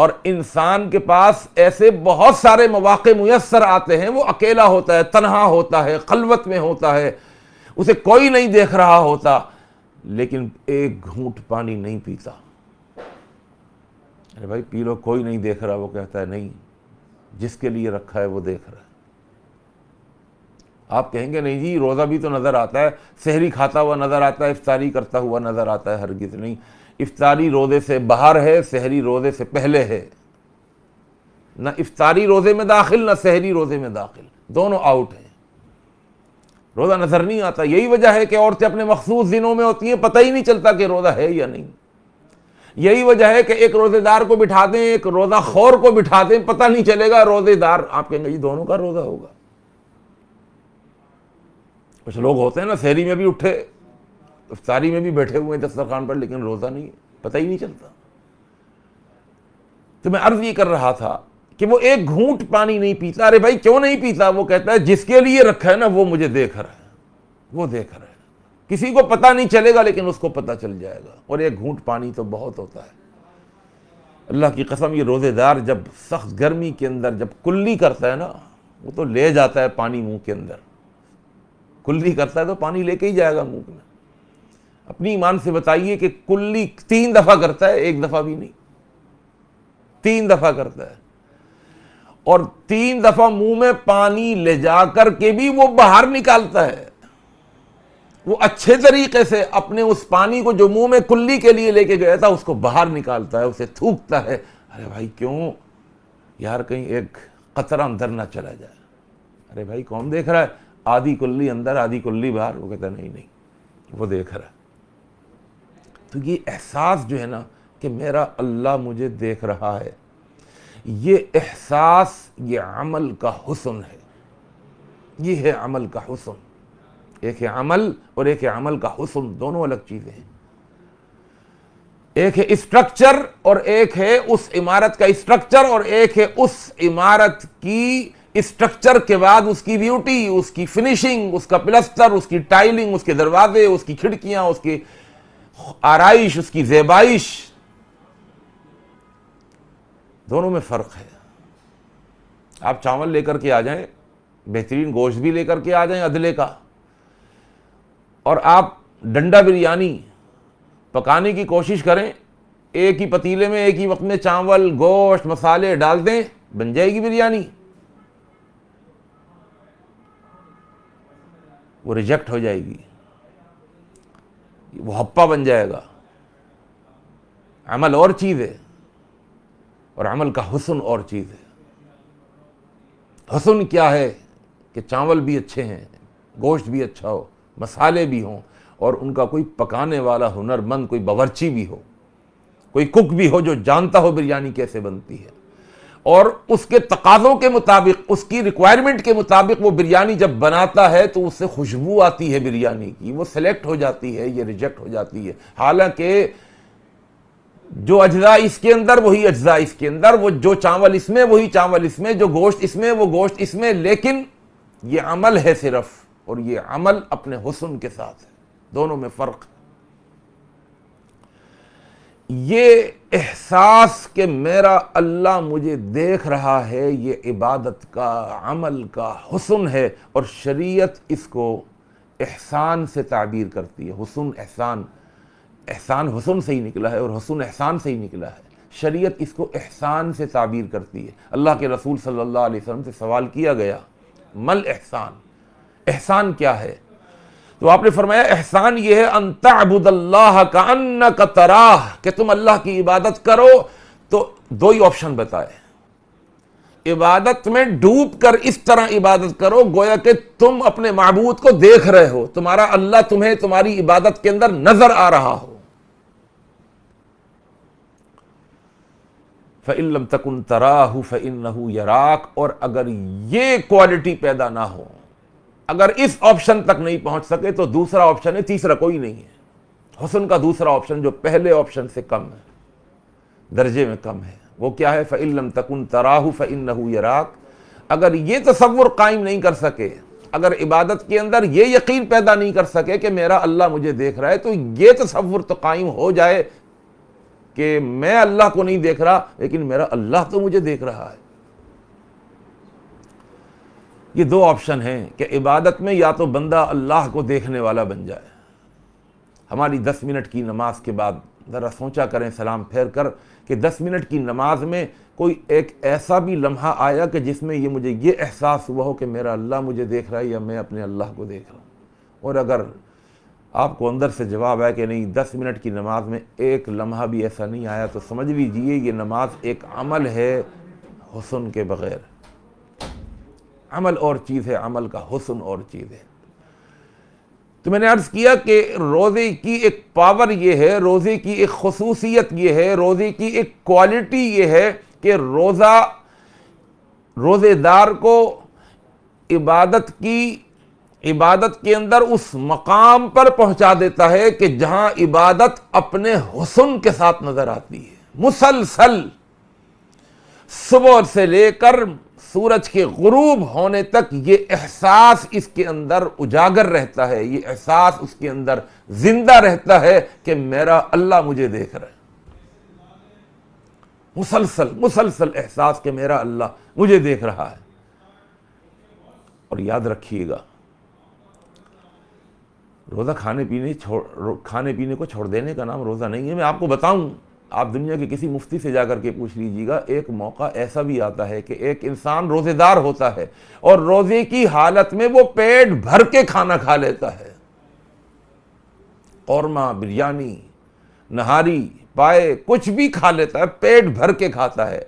और इंसान के पास ऐसे बहुत सारे मौाक़े मैसर आते हैं वो अकेला होता है तनहा होता है खलवत में होता है उसे कोई नहीं देख रहा होता लेकिन एक घूंट पानी नहीं पीता अरे भाई पी लो कोई नहीं देख रहा वो कहता है नहीं जिसके लिए रखा है वो देख रहा है आप कहेंगे नहीं जी रोज़ा भी तो नज़र आता है शहरी खाता हुआ नज़र आता है इफ्तारी करता हुआ नज़र आता है हरगिज़ नहीं इफ्तारी रोज़े से बाहर है शहरी रोज़े से पहले है ना इफ्तारी रोज़े में दाखिल ना शहरी रोज़े में दाखिल दोनों आउट हैं रोज़ा नज़र नहीं आता यही वजह है कि औरतें अपने मखसूस दिनों में होती हैं पता ही नहीं चलता कि रोज़ा है या नहीं यही वजह है कि एक रोज़ेदार को बिठा दें एक रोज़ा खौर को बिठा दें पता नहीं चलेगा रोज़ेदार आप कहेंगे ये दोनों का रोज़ा होगा कुछ लोग होते हैं ना शहरी में भी उठे इफ्तारी में भी बैठे हुए हैं दस्तरखान पर लेकिन रोज़ा नहीं पता ही नहीं चलता तो मैं अर्ज़ ये कर रहा था कि वो एक घूंट पानी नहीं पीता अरे भाई क्यों नहीं पीता वो कहता है जिसके लिए रखा है ना वो मुझे देख रहा है वो देख रहा है किसी को पता नहीं चलेगा लेकिन उसको पता चल जाएगा और एक घूंट पानी तो बहुत होता है अल्लाह की कसम ये रोज़ेदार जब सख्त गर्मी के अंदर जब कुल्ली करता है ना वो तो ले जाता है पानी मुंह के अंदर कुल्ली करता है तो पानी लेके ही जाएगा मुंह में अपनी ईमान से बताइए कि कुल्ली तीन दफ़ा करता है एक दफ़ा भी नहीं तीन दफ़ा करता है और तीन दफ़ा मुंह में पानी ले जाकर के भी वो बाहर निकालता है वो अच्छे तरीके से अपने उस पानी को जो मुंह में कुल्ली के लिए लेके गया था उसको बाहर निकालता है उसे थूकता है अरे भाई क्यों यार कहीं एक कतरा अंदर ना चला जाए अरे भाई कौन देख रहा है आधी कुल्ली अंदर आधी कुल्ली बाहर वो कहता नहीं नहीं वो देख रहा तो ये एहसास जो है ना कि मेरा अल्लाह मुझे देख रहा है ये एहसास ये अमल का हुसन है ये है अमल का हुसन एक है अमल और एक है अमल का हुसन दोनों अलग चीज़ें हैं एक है स्ट्रक्चर और एक है उस इमारत का स्ट्रक्चर और एक है उस इमारत की स्ट्रक्चर के बाद उसकी ब्यूटी उसकी फिनिशिंग उसका प्लस्तर उसकी टाइलिंग उसके दरवाजे उसकी खिड़कियां उसकी आरइश उसकी जेबाइश दोनों में फर्क है आप चावल लेकर के आ जाएं बेहतरीन गोश्त भी लेकर के आ जाएं अदले का और आप डंडा बिरयानी पकाने की कोशिश करें एक ही पतीले में एक ही वक्त में चावल गोश्त मसाले डाल दें बन जाएगी बिरयानी वो रिजेक्ट हो जाएगी वो हप्पा बन जाएगा अमल और चीज़ है और अमल का हुसन और चीज़ है हसन क्या है कि चावल भी अच्छे हैं गोश्त भी अच्छा हो मसाले भी हों और उनका कोई पकाने वाला हुनरमंद कोई बावर्ची भी हो कोई कुक भी हो जो जानता हो बिरयानी कैसे बनती है और उसके तकाज़ों के मुताबिक उसकी रिक्वायरमेंट के मुताबिक वो बिरयानी जब बनाता है तो उससे खुशबू आती है बिरयानी की वो सेलेक्ट हो जाती है ये रिजेक्ट हो जाती है हालांकि जो अज्जा इसके अंदर वही अज्जा इसके अंदर वो जो चावल इसमें वही चावल इसमें जो गोश्त इसमें वो गोश्त इसमें लेकिन ये अमल है सिर्फ और ये अमल अपने हुसन के साथ है दोनों में फ़र्क ये एहसास कि मेरा अल्लाह मुझे देख रहा है ये इबादत का अमल का हसन है और शरीयत इसको एहसान से ताबीर करती है हसन एहसान एहसान हसन से ही निकला है और हसन एहसान से ही निकला है शरीयत इसको एहसान से ताबीर करती है अल्लाह के रसूल सल्लल्लाहु अलैहि वसल्लम से सवाल किया गया मल एहसान एहसान क्या है तो आपने फरमाया एहसान यह है अंताबुदल्लाह का अन्न का तराह कि तुम अल्लाह की इबादत करो तो दो ही ऑप्शन बताए इबादत में डूब कर इस तरह इबादत करो गोया कि तुम अपने महबूद को देख रहे हो तुम्हारा अल्लाह तुम्हें तुम्हारी इबादत के अंदर नजर आ रहा हो फ़िल्म तकन तराहू फ़िन यराक और अगर ये क्वालिटी पैदा ना हो अगर इस ऑप्शन तक नहीं पहुंच सके तो दूसरा ऑप्शन है तीसरा कोई नहीं है हुसन का दूसरा ऑप्शन जो पहले ऑप्शन से कम है दर्जे में कम है वो क्या है फ़िल्म तकुन तराहु फ़िन यराक अगर ये तस्वुर कायम नहीं कर सके अगर इबादत के अंदर ये यकीन पैदा नहीं कर सके कि मेरा अल्लाह मुझे देख रहा है तो ये तस्वुर तो कायम हो जाए कि मैं अल्लाह को नहीं देख रहा लेकिन मेरा अल्लाह तो मुझे देख रहा है ये दो ऑप्शन हैं कि इबादत में या तो बंदा अल्लाह को देखने वाला बन जाए हमारी दस मिनट की नमाज के बाद ज़रा सोचा करें सलाम फेर कर कि दस मिनट की नमाज में कोई एक ऐसा भी लम्हा आया कि जिसमें ये मुझे ये एहसास हुआ हो कि मेरा अल्लाह मुझे देख रहा है या मैं अपने अल्लाह को देख रहा हूँ और अगर आपको अंदर से जवाब आया कि नहीं दस मिनट की नमाज में एक लम्हा भी ऐसा नहीं आया तो समझ लीजिए ये नमाज एक अमल है हुसन के बग़ैर अमल और चीज़ है अमल का हुसन और चीज़ है तो मैंने अर्ज़ किया कि रोज़े की एक पावर ये है रोज़े की एक खसूसियत ये है रोज़े की एक क्वालिटी ये है कि रोज़ा रोज़ेदार को इबादत की इबादत के अंदर उस मकाम पर पहुंचा देता है कि जहां इबादत अपने हुसन के साथ नज़र आती है मुसलसल सुबह से लेकर सूरज के गुरूब होने तक ये एहसास इसके अंदर उजागर रहता है ये एहसास उसके अंदर जिंदा रहता है कि मेरा अल्लाह मुझे देख रहा है मुसलसल मुसलसल एहसास के मेरा अल्लाह मुझे देख रहा है और याद रखिएगा रोज़ा खाने पीने छोड़ खाने पीने को छोड़ देने का नाम रोज़ा नहीं है मैं आपको बताऊं आप दुनिया के किसी मुफ्ती से जाकर के पूछ लीजिएगा एक मौका ऐसा भी आता है कि एक इंसान रोज़ेदार होता है और रोज़े की हालत में वो पेट भर के खाना खा लेता है कौरमा बिरयानी नहारी पाए कुछ भी खा लेता है पेट भर के खाता है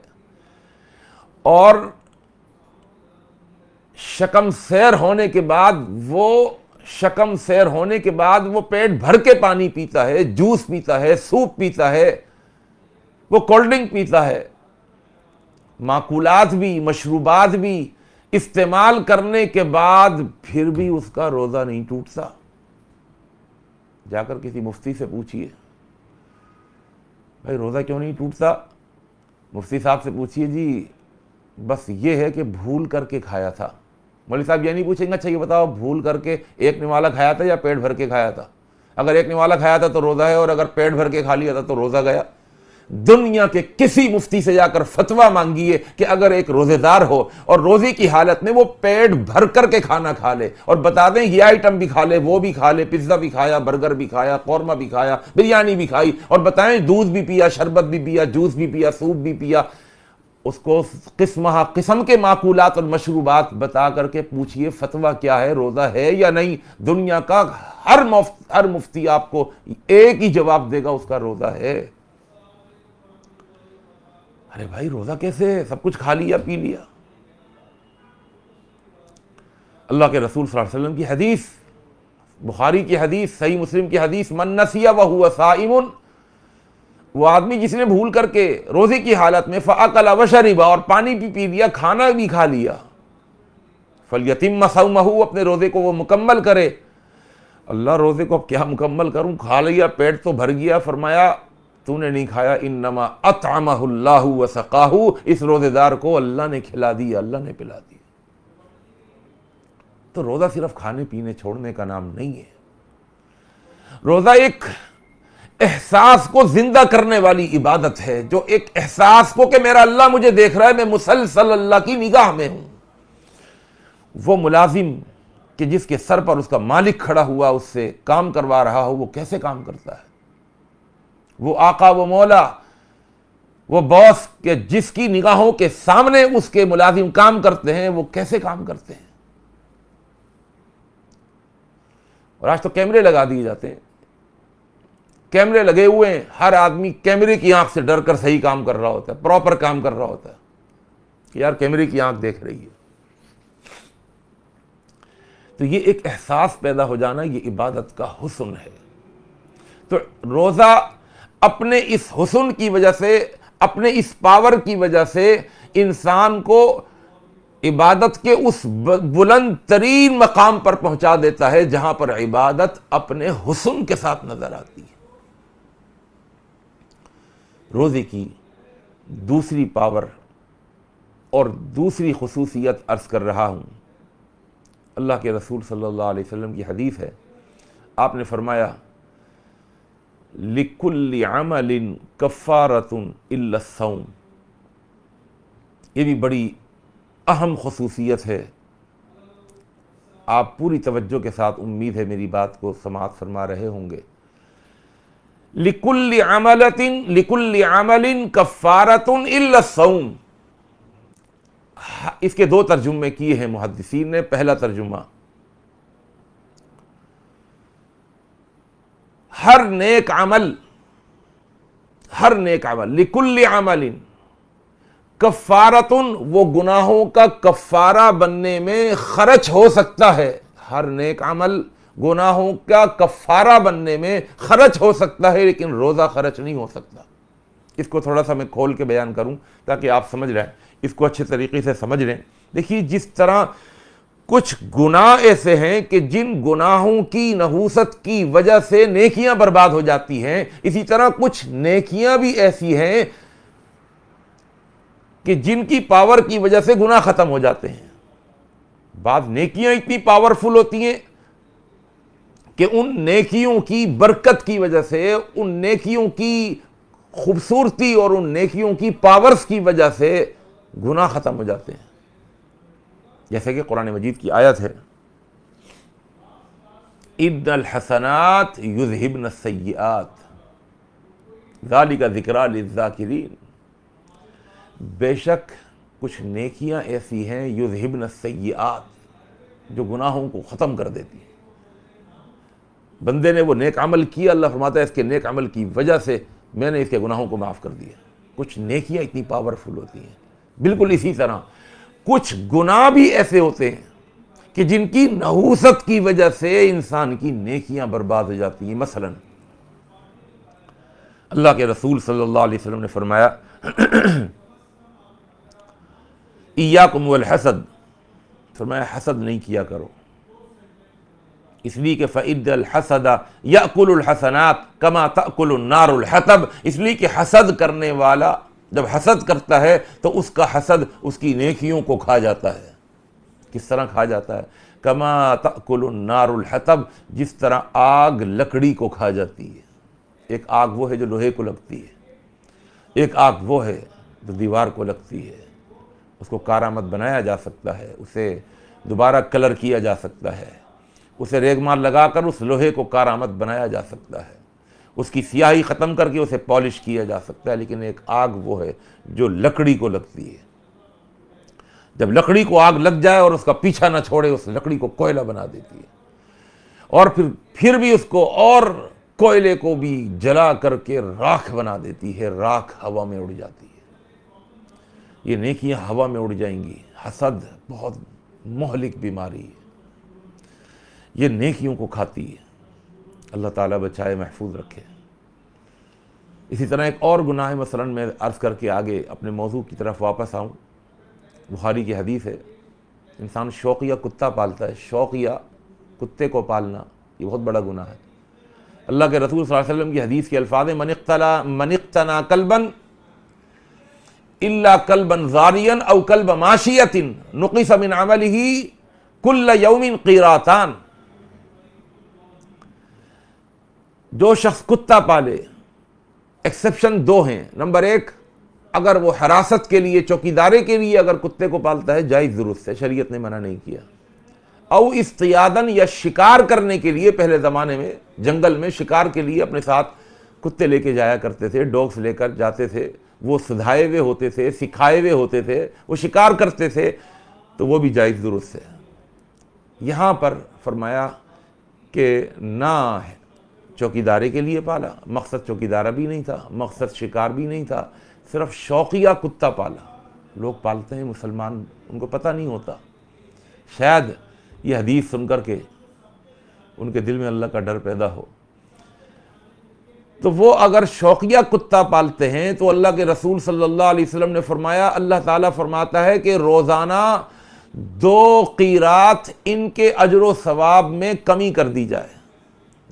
और शकम सैर होने के बाद वो शकम सैर होने के बाद वो पेट भर के पानी पीता है जूस पीता है सूप पीता है वो कोल्ड ड्रिंक पीता है माकूलात भी मशरूबात भी इस्तेमाल करने के बाद फिर भी उसका रोज़ा नहीं टूटता जाकर किसी मुफ्ती से पूछिए भाई रोज़ा क्यों नहीं टूटता मुफ्ती साहब से पूछिए जी बस ये है कि भूल करके खाया था मौली साहब ये नहीं पूछेंगे अच्छा ये बताओ भूल करके एक निवाला खाया था या पेट भर के खाया था अगर एक निवाला खाया था तो रोज़ा है और अगर पेट भर के खा लिया था तो रोज़ा गया दुनिया के किसी मुफ्ती से जाकर फतवा मांगिए कि अगर एक रोजेदार हो और रोजे की हालत में वो पेट भर करके खाना खा ले और बता दें ये आइटम भी खा ले वो भी खा ले पिज्जा भी खाया बर्गर भी खाया कौरमा भी खाया बिरयानी भी खाई और बताएं दूध भी पिया शरबत भी पिया जूस भी पिया सूप भी पिया उसको किस्म किस्म के माकूलत और मशरूबात बता करके पूछिए फतवा क्या है रोज़ा है या नहीं दुनिया का हर मुफ्त हर मुफ्ती आपको एक ही जवाब देगा उसका रोज़ा है अरे भाई रोज़ा कैसे सब कुछ खा लिया पी लिया अल्लाह के रसूल वसल्लम की हदीस बुखारी की हदीस सही मुस्लिम की हदीस मन नसिया व हुआ साइमुन वो आदमी जिसने भूल करके रोज़े की हालत में फ़ाकल वशरीबा और पानी भी पी लिया खाना भी खा लिया फल यतीम मसाऊ अपने रोज़े को वो मुकम्मल करे अल्लाह रोज़े को अब क्या मुकम्मल करूं खा लिया पेट तो भर गया फरमाया तूने नहीं खाया इन नमा अतमहल्लाहू व इस रोज़ेदार को अल्लाह ने खिला दिया अल्लाह ने पिला दिया तो रोज़ा सिर्फ खाने पीने छोड़ने का नाम नहीं है रोज़ा एक एहसास को जिंदा करने वाली इबादत है जो एक एहसास को कि मेरा अल्लाह मुझे देख रहा है मैं मुसलसल अल्लाह की निगाह में हूं वो मुलाजिम कि जिसके सर पर उसका मालिक खड़ा हुआ उससे काम करवा रहा हो वो कैसे काम करता है वो आका वो मौला वो बॉस के जिसकी निगाहों के सामने उसके मुलाजिम काम करते हैं वो कैसे काम करते हैं और आज तो कैमरे लगा दिए जाते हैं कैमरे लगे हुए हैं हर आदमी कैमरे की आंख से डर कर सही काम कर रहा होता है प्रॉपर काम कर रहा होता है कि यार कैमरे की आंख देख रही है तो ये एक एहसास पैदा हो जाना ये इबादत का हुसन है तो रोज़ा अपने इस हुसन की वजह से अपने इस पावर की वजह से इंसान को इबादत के उस बुलंद तरीन मकाम पर पहुंचा देता है जहां पर इबादत अपने हुसन के साथ नजर आती है रोज़े की दूसरी पावर और दूसरी खसूसियत अर्ज़ कर रहा हूं अल्लाह के रसूल सल्लल्लाहु अलैहि वसल्लम की हदीस है आपने फरमाया लिकुल्ल अमलिन कफ़ारतन इलसौम ये भी बड़ी अहम खसूसियत है आप पूरी तवज्जो के साथ उम्मीद है मेरी बात को समाप्त फरमा रहे होंगे लिकुल्ल अमलतिन लिकुल्ल अमलिन कफ़ारतन इलसौम हाँ, इसके दो तर्जुमे किए हैं मुहदसिन ने पहला तर्जुमा हर नेक अमल हर नेक अमल लिकुल्ल अमलिन कफ़ारतुन वो गुनाहों का कफ़ारा बनने में खर्च हो सकता है हर नेक अमल गुनाहों का कफ़ारा बनने में खर्च हो सकता है लेकिन रोज़ा खर्च नहीं हो सकता इसको थोड़ा सा मैं खोल के बयान करूं ताकि आप समझ रहे इसको अच्छे तरीके से समझ रहे देखिए जिस तरह कुछ गुनाह ऐसे हैं कि जिन गुनाहों की नहूसत की वजह से नेकियां बर्बाद हो जाती हैं इसी तरह कुछ नेकियां भी ऐसी हैं कि जिनकी पावर की वजह से गुनाह खत्म हो जाते हैं बाद नेकियां इतनी पावरफुल होती हैं कि उन नेकियों की बरकत की वजह से उन नेकियों की खूबसूरती और उन नेकियों की पावर्स की वजह से गुनाह खत्म हो जाते हैं जैसे कि कुरान मजीद की आयत है इन हसनात युजहिबन सयात गाली का जिक्रा बेशक कुछ नेकियां ऐसी हैं युजहिबन सयात जो गुनाहों को ख़त्म कर देती हैं बंदे ने वो नेक अमल किया अल्लाह फरमाता है इसके नेक अमल की वजह से मैंने इसके गुनाहों को माफ़ कर दिया कुछ नेकियां इतनी पावरफुल होती हैं बिल्कुल इसी तरह कुछ गुनाह भी ऐसे होते हैं कि जिनकी नहूसत की वजह से इंसान की नेकियां बर्बाद हो जाती हैं मसलन अल्लाह के रसूल सल्लल्लाहु अलैहि वसल्लम ने फरमाया ईयाकुम वल हसद फरमाया हसद नहीं किया करो इसलिए कि फ़ैद याकुल यकुल हसनात कमा तकुल नारुल हतब इसलिए कि हसद करने वाला जब हसद करता है तो उसका हसद उसकी नेकियों को खा जाता है किस तरह खा जाता है कमा तकुल नारुल हतब जिस तरह आग लकड़ी को खा जाती है एक आग वो है जो लोहे को लगती है एक आग वो है जो दीवार को लगती है उसको कारामत बनाया जा सकता है उसे दोबारा कलर किया जा सकता है उसे रेगमार लगाकर उस लोहे को कारामत बनाया जा सकता है उसकी स्याही ख़त्म करके उसे पॉलिश किया जा सकता है लेकिन एक आग वो है जो लकड़ी को लगती है जब लकड़ी को आग लग जाए और उसका पीछा ना छोड़े उस लकड़ी को कोयला बना देती है और फिर फिर भी उसको और कोयले को भी जला करके राख बना देती है राख हवा में उड़ जाती है ये नेकियां हवा में उड़ जाएंगी हसद बहुत मोहलिक बीमारी है ये नेकियों को खाती है अल्लाह ताला बचाए महफूज रखे इसी तरह एक और गुनाह मसलन मैं अर्ज़ करके आगे अपने मौजू की तरफ वापस आऊँ बुखारी की हदीस है इंसान शौकिया कुत्ता पालता है शौकिया कुत्ते को पालना ये बहुत बड़ा गुनाह है अल्लाह के रसूल वसल्लम की हदीस के अल्फाज मनिकला मनिकतना कलबन इल्ला कलबन जारियन अव कलब माशियतिन नक़ी समिन अमल ही कुल्ल यौमिन किरातान जो शख्स कुत्ता पाले एक्सेप्शन दो हैं नंबर एक अगर वो हरासत के लिए चौकीदारे के लिए अगर कुत्ते को पालता है जायज़ दुरुस्त है शरीयत ने मना नहीं किया और इस्तियादन या शिकार करने के लिए पहले ज़माने में जंगल में शिकार के लिए अपने साथ कुत्ते लेके जाया करते थे डॉग्स लेकर जाते थे वो सुधाए हुए होते थे सिखाए हुए होते थे वो शिकार करते थे तो वो भी जायज़ दुरुस्त है यहाँ पर फरमाया कि ना चौकीदारे के लिए पाला मकसद चौकीदारा भी नहीं था मकसद शिकार भी नहीं था सिर्फ शौकिया कुत्ता पाला लोग पालते हैं मुसलमान उनको पता नहीं होता शायद ये हदीस सुन कर के उनके दिल में अल्लाह का डर पैदा हो तो वो अगर शौकिया कुत्ता पालते हैं तो अल्लाह के रसूल सल्लल्लाहु अलैहि वसल्लम ने फरमाया अल्लाह ताला फरमाता है कि रोज़ाना दो कीरात इनके अजर सवाब में कमी कर दी जाए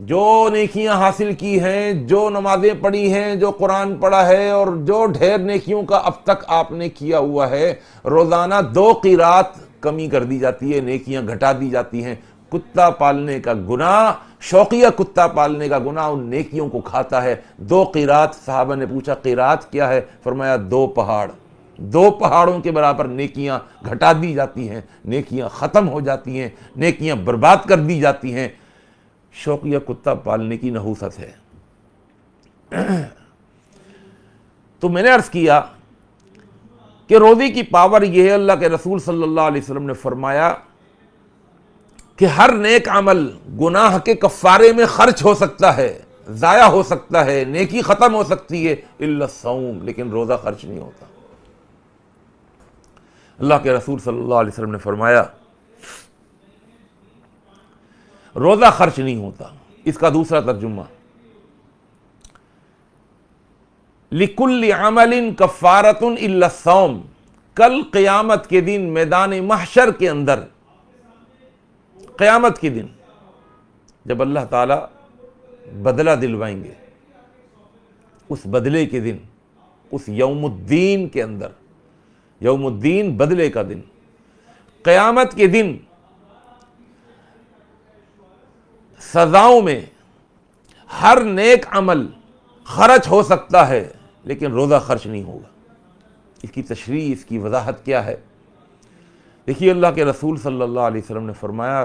जो नेकियां हासिल की हैं जो नमाजें पढ़ी हैं जो कुरान पढ़ा है और जो ढेर नेकियों का अब तक आपने किया हुआ है रोज़ाना दो किरात कमी कर दी जाती है नेकियां घटा दी जाती हैं कुत्ता पालने का गुना शौकिया कुत्ता पालने का गुना उन नेकियों को खाता है दो किरात साहबा ने पूछा किरात क्या है फरमाया दो पहाड़ दो पहाड़ों के बराबर नेकियां घटा दी जाती हैं नेकियां ख़त्म हो जाती हैं नेकियां बर्बाद कर दी जाती हैं शौक या कुत्ता पालने की नहूसत है तो मैंने अर्ज़ किया कि रोज़ी की पावर यह है अल्लाह के रसूल सल्लल्लाहु अलैहि वसल्लम ने फरमाया कि हर नेक अमल गुनाह के कफ़ारे में खर्च हो सकता है ज़ाया हो सकता है नेकी ख़त्म हो सकती है इल्लसौम लेकिन रोज़ा खर्च नहीं होता अल्लाह के रसूल सल्लल्लाहु अलैहि वसल्लम ने फरमाया रोज़ा खर्च नहीं होता इसका दूसरा तर्जुमा लिकुल अमलिन कफ़ारतन सौम कल क़यामत के दिन मैदान महशर के अंदर क़यामत के दिन जब अल्लाह ताला बदला दिलवाएंगे उस बदले के दिन उस यौमुद्दीन के अंदर यौमुद्दीन बदले का दिन क़यामत के दिन सजाओं में हर नेक अमल खर्च हो सकता है लेकिन रोज़ा खर्च नहीं होगा इसकी तशरी इसकी वजाहत क्या है देखिए अल्लाह के रसूल सल्लल्लाहु अलैहि वसल्लम ने फरमाया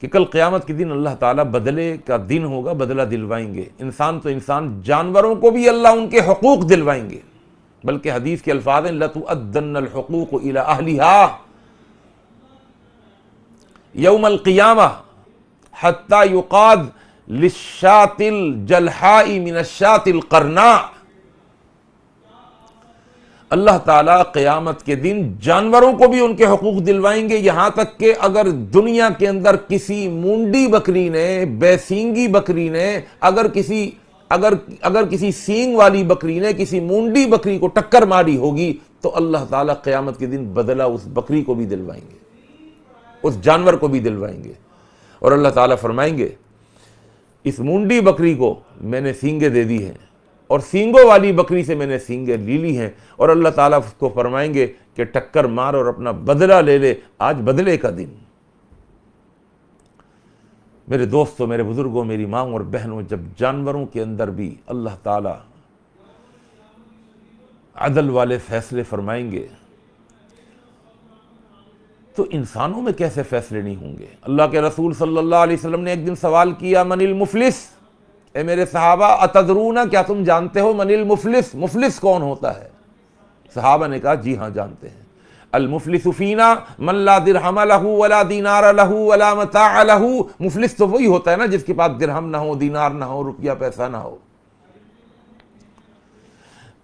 कि कल क़्यामत के दिन अल्लाह ताला बदले का दिन होगा बदला दिलवाएंगे इंसान तो इंसान जानवरों को भी अल्लाह उनके हकूक़ दिलवाएंगे बल्कि हदीस के अल्फाज हैं लतुअदनलहकूक अहलिहा यौमल क़ियामा हती युकाद लिशातिल जलहाई मिनशातिल करना अल्लाह ताला क़यामत के दिन जानवरों को भी उनके हकूक दिलवाएंगे यहाँ तक कि अगर दुनिया के अंदर किसी मुंडी बकरी ने बेसिंगी बकरी ने अगर किसी अगर अगर किसी सींग वाली बकरी ने किसी मुंडी बकरी को टक्कर मारी होगी तो अल्लाह ताला क़यामत के दिन बदला उस बकरी को भी दिलवाएंगे उस जानवर को भी दिलवाएंगे और अल्लाह ताला फरमाएंगे इस मुंडी बकरी को मैंने सींगे दे दी हैं और सींगों वाली बकरी से मैंने सींगे ली ली हैं और अल्लाह ताला उसको फरमाएंगे कि टक्कर मार और अपना बदला ले ले आज बदले का दिन मेरे दोस्तों मेरे बुज़ुर्गों मेरी माओ और बहनों जब जानवरों के अंदर भी अल्लाह ताला अदल वाले फैसले फरमाएंगे तो इंसानों में कैसे फैसले नहीं होंगे अल्लाह के रसूल सल्लल्लाहु अलैहि वसल्लम ने एक दिन सवाल किया मनिल मुफलिस ए मेरे सहाबा अतदरूना क्या तुम जानते हो मनिल मुफलिस मुफलिस कौन होता है सहाबा ने कहा जी हाँ जानते हैं अलमुफलिसफ़ीना मल्ला दिरहम लहू वला दीनार लहू वला मता लहू मुफलिस तो वही होता है ना जिसके पास दिरहम ना हो दीनार ना हो रुपया पैसा ना हो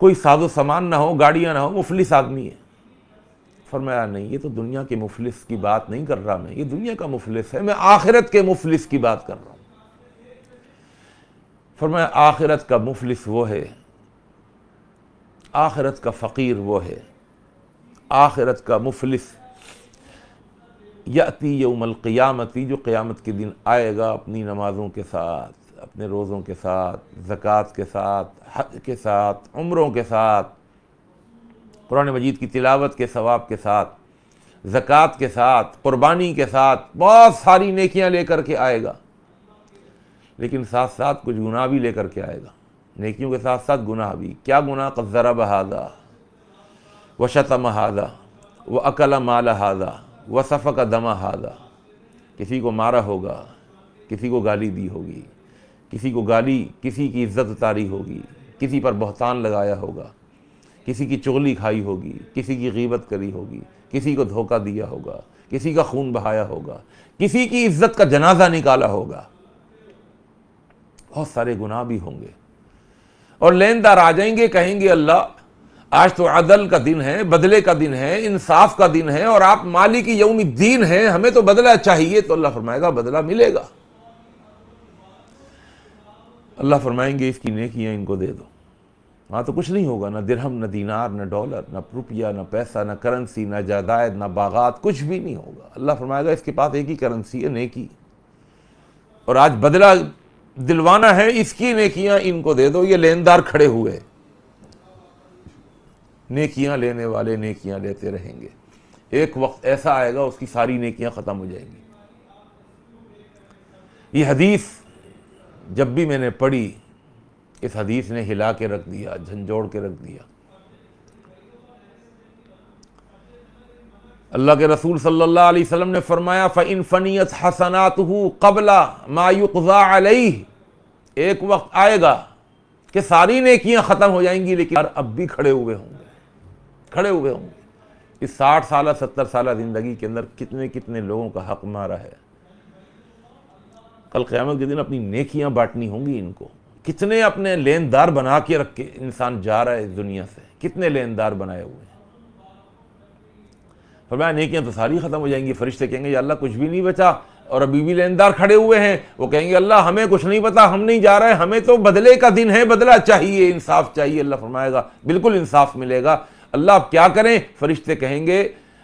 कोई साजो सामान ना हो गाड़ियाँ ना हो मुफलिस आदमी है फरमाया नहीं ये तो दुनिया के मुफलिस की बात नहीं कर रहा मैं ये दुनिया का मुफलिस है मैं आखिरत के मुफलिस की बात कर रहा हूँ फरमाया आखिरत का मुफलिस वो है आखिरत का फ़कीर वो है आखिरत का मुफलिस यती यौमल क़ियामती जो क़्यामत के दिन आएगा अपनी नमाज़ों के साथ अपने रोज़ों के साथ ज़क़़त के साथ हक के साथ उम्रों के साथ कुरान मजीद की तिलावत के सवाब के साथ ज़क़़त के साथ क़ुरबानी के साथ बहुत सारी नेकियां लेकर के आएगा लेकिन साथ साथ कुछ गुनाह भी लेकर के आएगा नेकियों के साथ साथ गुनाह भी क्या गुनाह जरब हाजा व शतम हाजा व अकल माल हाजा व सफ़क दमा हाजा किसी को मारा होगा किसी को गाली दी होगी किसी को गाली किसी की इज्जत तारी होगी किसी पर बहतान लगाया होगा किसी की चोली खाई होगी किसी की गीबत करी होगी किसी को धोखा दिया होगा किसी का खून बहाया होगा किसी की इज्जत का जनाजा निकाला होगा बहुत सारे गुनाह भी होंगे और लेनदार आ जाएंगे कहेंगे अल्लाह आज तो अदल का दिन है बदले का दिन है इंसाफ का दिन है और आप मालिक यौम दीन है हमें तो बदला चाहिए तो अल्लाह फरमाएगा बदला मिलेगा अल्लाह फरमाएंगे इसकी नेकियां इनको दे दो वहाँ तो कुछ नहीं होगा ना दिरहम ना दीनार ना डॉलर ना रुपया ना पैसा ना करेंसी ना जायदाद ना बागात कुछ भी नहीं होगा अल्लाह फरमाएगा इसके पास एक ही करेंसी है नेकी और आज बदला दिलवाना है इसकी नेकियां इनको दे दो ये लेनदार खड़े हुए नेकियां लेने वाले नेकियां लेते रहेंगे एक वक्त ऐसा आएगा उसकी सारी नेकियां ख़त्म हो जाएंगी ये हदीस जब भी मैंने पढ़ी इस हदीस ने हिला के रख दिया झंझोड़ के रख दिया अल्लाह के रसूल सल्लल्लाहु अलैहि वसल्लम ने फरमाया इन फ़नीत हसनात कबला मायुकजा एक वक्त आएगा कि सारी नेकियां ख़त्म हो जाएंगी लेकिन यार अब भी खड़े हुए होंगे खड़े हुए होंगे इस साठ साल सत्तर साल ज़िंदगी के अंदर कितने कितने लोगों का हक मारा है कल क़्यामत के दिन अपनी नेकियां बांटनी होंगी इनको कितने अपने लेनदार बना के रख के इंसान जा रहा है इस दुनिया से कितने लेनदार बनाए हुए हैं फरमाया किया तो सारी ख़त्म हो जाएंगी फरिश्ते कहेंगे अल्लाह कुछ भी नहीं बचा और अभी भी लेनदार खड़े हुए हैं वो कहेंगे अल्लाह हमें कुछ नहीं पता हम नहीं जा रहे हमें तो बदले का दिन है बदला चाहिए इंसाफ चाहिए अल्लाह फरमाएगा बिल्कुल इंसाफ मिलेगा अल्लाह आप क्या करें फरिश्ते कहेंगे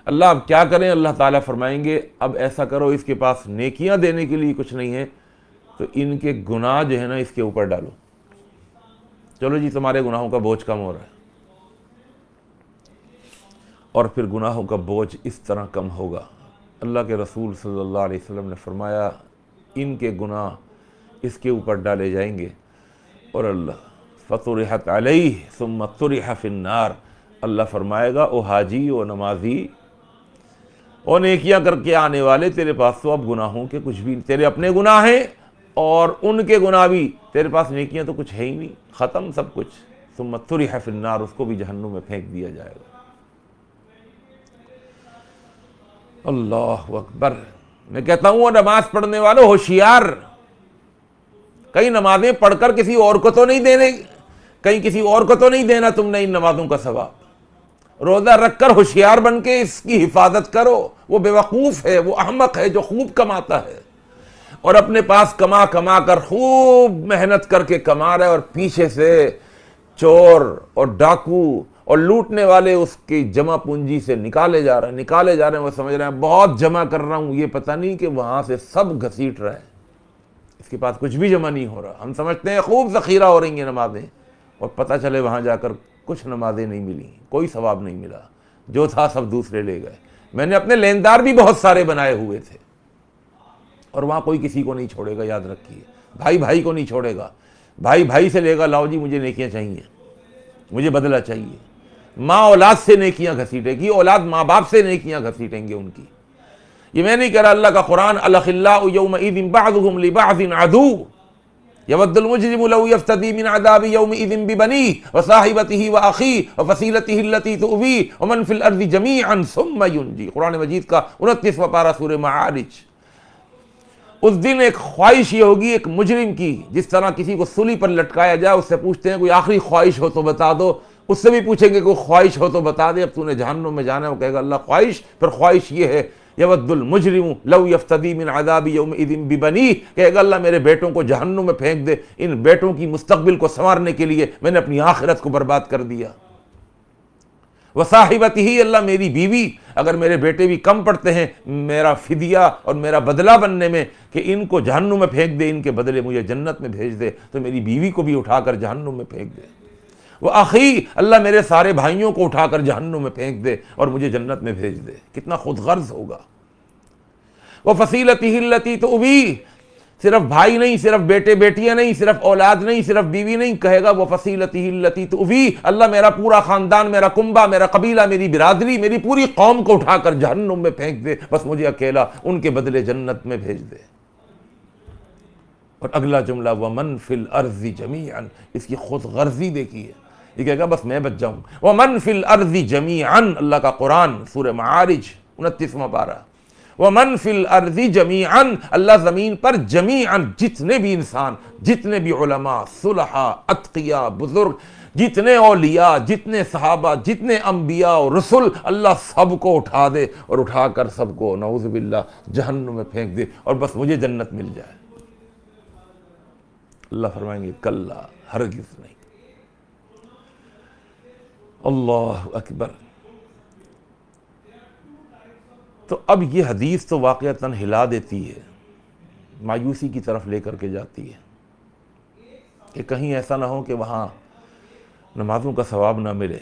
अल्लाह आप क्या करें अल्लाह ताला फरमाएंगे अब ऐसा करो इसके पास नेकियां देने के लिए कुछ नहीं है तो इनके गुनाह जो है ना इसके ऊपर डालो चलो जी तुम्हारे गुनाहों का बोझ कम हो रहा है और फिर गुनाहों का बोझ इस तरह कम होगा अल्लाह के रसूल सल्लल्लाहु अलैहि वसल्लम ने फरमाया इनके गुनाह इसके ऊपर डाले जाएंगे और अल्लाह फ़तरहत अलई सुमतरह फिन्नार अल्लाह फरमाएगा ओ हाजी ओ नमाजी ओ नेकिया करके आने वाले तेरे पास तो अब गुनाहों के कुछ भी तेरे अपने गुनाह हैं और उनके गुना भी तेरे पास नेकियां तो कुछ है ही नहीं ख़त्म सब कुछ तो मथुरी है फिलनार उसको भी जहन्नुम में फेंक दिया जाएगा अल्लाह अकबर मैं कहता हूं नमाज पढ़ने वालों होशियार कई नमाजें पढ़कर किसी और को तो नहीं देने कहीं किसी और को तो नहीं देना तुमने इन नमाजों का सवाब रोज़ा रखकर होशियार बन के इसकी हिफाजत करो वो बेवकूफ़ है वो अहमक है जो खूब कमाता है और अपने पास कमा कमा कर खूब मेहनत करके कमा रहा है और पीछे से चोर और डाकू और लूटने वाले उसकी जमा पूंजी से निकाले जा रहे हैं निकाले जा रहे हैं वो समझ रहे हैं बहुत जमा कर रहा हूं ये पता नहीं कि वहां से सब घसीट रहा है इसके पास कुछ भी जमा नहीं हो रहा हम समझते हैं खूब जखीरा हो रही हैं नमाजें और पता चले वहां जाकर कुछ नमाजें नहीं मिली कोई सवाब नहीं मिला जो था सब दूसरे ले गए मैंने अपने लेनदार भी बहुत सारे बनाए हुए थे और वहाँ कोई किसी को नहीं छोड़ेगा याद रखिए भाई भाई को नहीं छोड़ेगा भाई भाई से लेगा लाओ जी मुझे नेकियाँ चाहिए मुझे बदला चाहिए माँ औलाद से नेकियाँ घसीटेगी औलाद माँ बाप से नेकियाँ घसीटेंगे उनकी ये मैं नहीं कह रहा अल्लाह का कुरान अल्लाउ मजीद का उनतीसवा पारा सूरह माआरिज उस दिन एक ख्वाहिश ये होगी एक मुजरिम की जिस तरह किसी को सुली पर लटकाया जाए उससे पूछते हैं कोई आखिरी ख्वाहिश हो तो बता दो उससे भी पूछेंगे कोई ख्वाहिश हो तो बता दे अब तूने जहनों में जाना है वो कहेगा अल्लाह ख्वाहिश पर ख्वाहिश ये है यवदुल मुजरिम लव यफ्तदी मिन आदाब यौम इदिन बिबनी कहेगा अल्लाह मेरे बेटों को जहन्नुम में फेंक दे इन बेटों की मुस्तबिल को संवारने के लिए मैंने अपनी आखिरत को बर्बाद कर दिया व ही अल्लाह मेरी बीवी अगर मेरे बेटे भी कम पड़ते हैं मेरा फिदिया और मेरा बदला बनने में कि इनको जहन्नुम में फेंक दे इनके बदले मुझे जन्नत में भेज दे तो मेरी बीवी को भी उठाकर जहन्नुम में फेंक दे वो आखिर अल्लाह मेरे सारे भाइयों को उठाकर जहन्नुम में फेंक दे और मुझे जन्नत में भेज दे कितना खुदगर्ज होगा वह फसीलती लती तो भी सिर्फ भाई नहीं सिर्फ बेटे बेटियां नहीं सिर्फ औलाद नहीं सिर्फ बीवी नहीं कहेगा वो फसीलती हिल्लती तो भी अल्लाह मेरा पूरा खानदान मेरा कुंबा मेरा कबीला मेरी बिरादरी मेरी पूरी कौम को उठाकर जहन्नुम में फेंक दे बस मुझे अकेला उनके बदले जन्नत में भेज दे और अगला जुमला वह मन फिल अर्जी जमी अन इसकी खुद गर्जी देखी है ये कहेगा बस मैं बच जाऊँ वह मन फिल अर्जी जमी अन अल्लाह का कुरान सूर मारिज उनतीसवा पारा वमन मनफिल अर्जी जमी अन अल्लाह ज़मीन पर जमी अन जितने भी इंसान जितने भी उलमा सुलह अतकिया बुज़ुर्ग जितने औलिया जितने सहाबा जितने अम्बिया और रसुल अल्लाह सबको उठा दे और उठा कर सबको नवज़बिल्ला जहन्नुम में फेंक दे और बस मुझे जन्नत मिल जाए अल्लाह फरमाएंगे कल्ला गिफ नहीं अल्लाह अकबर तो अब ये हदीस तो वाक़ता हिला देती है मायूसी की तरफ लेकर के जाती है कि कहीं ऐसा ना हो कि वहाँ नमाज़ों का सवाब ना मिले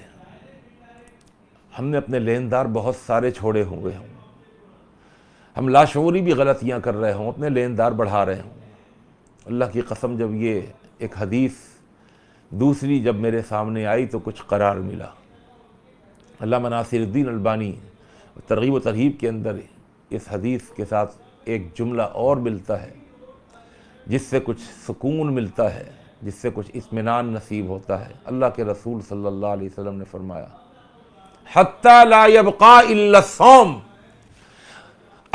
हमने अपने लेनदार बहुत सारे छोड़े हुए हों हम लाशोरी भी गलतियाँ कर रहे हों अपने लेनदार बढ़ा रहे हों अल्लाह की कसम जब ये एक हदीस दूसरी जब मेरे सामने आई तो कुछ करार मिला अल्लाह नासिरुद्दीन अलबानी तरगीब व तरहीब के अंदर इस हदीस के साथ एक जुमला और मिलता है जिससे कुछ सुकून मिलता है जिससे कुछ इतमान नसीब होता है अल्लाह के रसूल सल्लल्लाहु अलैहि वसल्लम ने फरमाया हत्ता ला यबका इल्ला सौम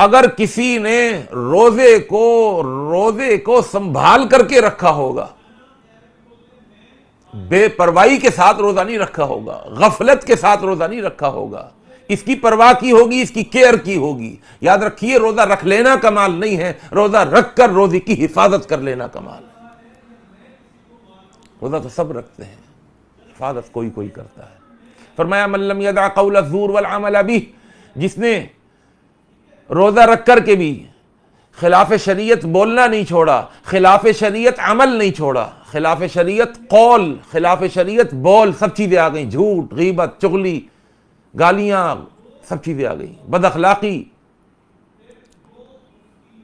अगर किसी ने रोजे को रोजे को संभाल करके रखा होगा बेपरवाही के साथ रोजा नहीं रखा होगा गफलत के साथ रोजा नहीं रखा होगा इसकी परवाह की होगी इसकी केयर की होगी याद रखिए रोजा रख लेना कमाल नहीं है रोजा रख कर रोजे की हिफाजत कर लेना कमाल है रोजा तो सब रखते हैं हिफाजत कोई कोई करता है फरमाया मल्लम यदा कौल जूर वल अमल अभी जिसने रोजा रख कर के भी खिलाफ शरीयत बोलना नहीं छोड़ा खिलाफ शरीयत अमल नहीं छोड़ा खिलाफ शरीयत कौल खिलाफ शरीयत बोल सब चीज़ें आ गई झूठ गीबत चुगली गालियां सब चीज़ें आ गई बद अखलाक़ी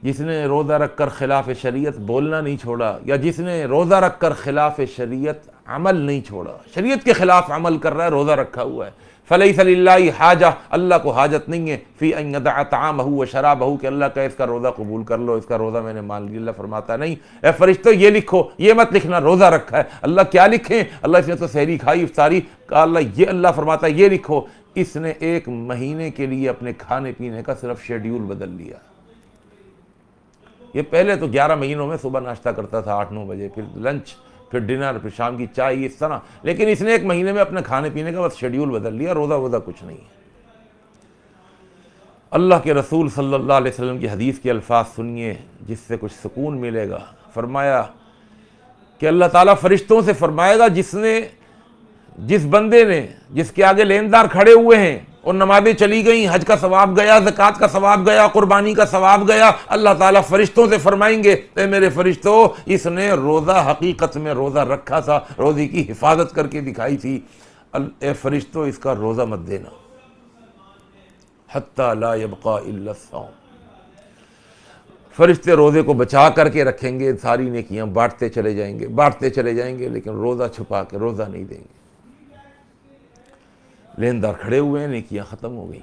जिसने रोज़ा रख कर खिलाफ शरीयत बोलना नहीं छोड़ा या जिसने रोज़ा रख कर खिलाफ शरीयत अमल नहीं छोड़ा शरीयत के ख़िलाफ़ अमल कर रहा है रोज़ा रखा हुआ है फ़लई सली हाजा अल्लाह को हाजत नहीं है फ़ी अदा ताम व शराब बहू कि अल्लाह का इसका रोज़ा कबूल कर लो इसका रोज़ा मैंने मान लिया अल्लाह फरमाता नहीं ए फरिश्तो ये लिखो ये मत लिखना रोज़ा रखा है अल्लाह क्या लिखें अल्लाह इसने तो सहरी खाई इफ्तारी अल्लाह ये अल्लाह फरमाता है ये लिखो इसने एक महीने के लिए अपने खाने पीने का सिर्फ शेड्यूल बदल लिया ये पहले तो 11 महीनों में सुबह नाश्ता करता था आठ नौ बजे फिर लंच फिर डिनर फिर शाम की चाय इस तरह लेकिन इसने एक महीने में अपने खाने पीने का बस शेड्यूल बदल लिया रोज़ा वोज़ा कुछ नहीं है अल्लाह के रसूल सल्लल्लाहु अलैहि वसल्लम की हदीस के अल्फाज सुनिए जिससे कुछ सुकून मिलेगा फरमाया कि अल्लाह ताला फरिश्तों से फरमाएगा जिसने जिस बंदे ने जिसके आगे लेनदार खड़े हुए हैं और नमाजें चली गई हज का सवाब गया जक़ात का सवाब गया कुर्बानी का सवाब गया अल्लाह ताला फरिश्तों से फरमाएंगे ए मेरे फरिश्तों इसने रोज़ा हकीकत में रोज़ा रखा था रोज़े की हिफाजत करके दिखाई थी ए फरिश्तों इसका रोज़ा मत देना हत्ता ला यबका फरिश्ते रोज़े को बचा करके रखेंगे सारी नेकियां बांटते चले जाएंगे बांटते चले जाएंगे लेकिन रोज़ा छुपा के रोज़ा नहीं देंगे लेनदार खड़े हुए हैं नेकियाँ ख़त्म हो गई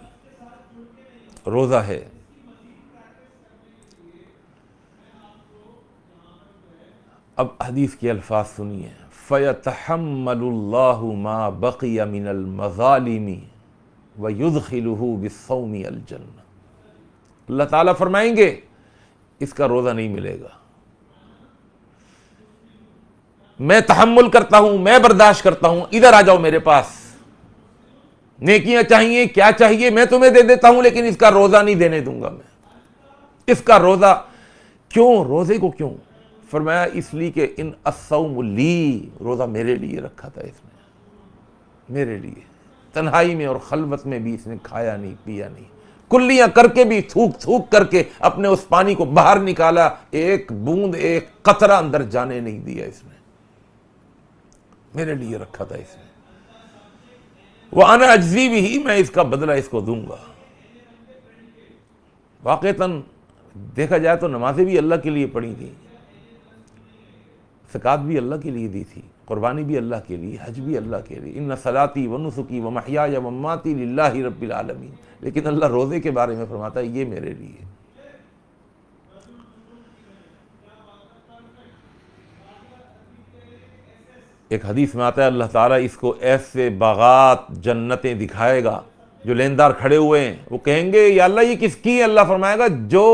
रोज़ा है अब हदीस के अल्फाज सुनिए मा बकिया मिनल मज़ालिमी व युद्खिलहू बिसौमी अलजन अल्लाह ताला फरमाएंगे इसका रोज़ा नहीं मिलेगा मैं तहमुल करता हूं मैं बर्दाश्त करता हूं इधर आ जाओ मेरे पास नेकियां चाहिए क्या चाहिए मैं तुम्हें दे देता हूं लेकिन इसका रोज़ा नहीं देने दूंगा मैं इसका रोज़ा क्यों रोज़े को क्यों फरमाया इसलिए कि इन असौमली रोज़ा मेरे लिए रखा था इसने मेरे लिए तन्हाई में और खलबत में भी इसने खाया नहीं पिया नहीं कुल्लियां करके भी थूक थूक करके अपने उस पानी को बाहर निकाला एक बूंद एक कतरा अंदर जाने नहीं दिया इसने मेरे लिए रखा था इसने वह आना अजीब ही मैं इसका बदला इसको दूंगा वाक़ता देखा जाए तो नमाजें भी अल्लाह के लिए पढ़ी थी सकात भी अल्लाह के लिए दी थी कुर्बानी भी अल्लाह के लिए हज भी अल्लाह के लिए इन न सलाती व नुसुकी व महिया या मम्माती लाही लेकिन अल्लाह रोज़े के बारे में फरमाता है ये मेरे लिए एक हदीस में आता है अल्लाह ताला इसको ऐसे बागात जन्नतें दिखाएगा जो लेनदार खड़े हुए हैं वो कहेंगे या अल्लाह ये किसकी है अल्लाह फरमाएगा जो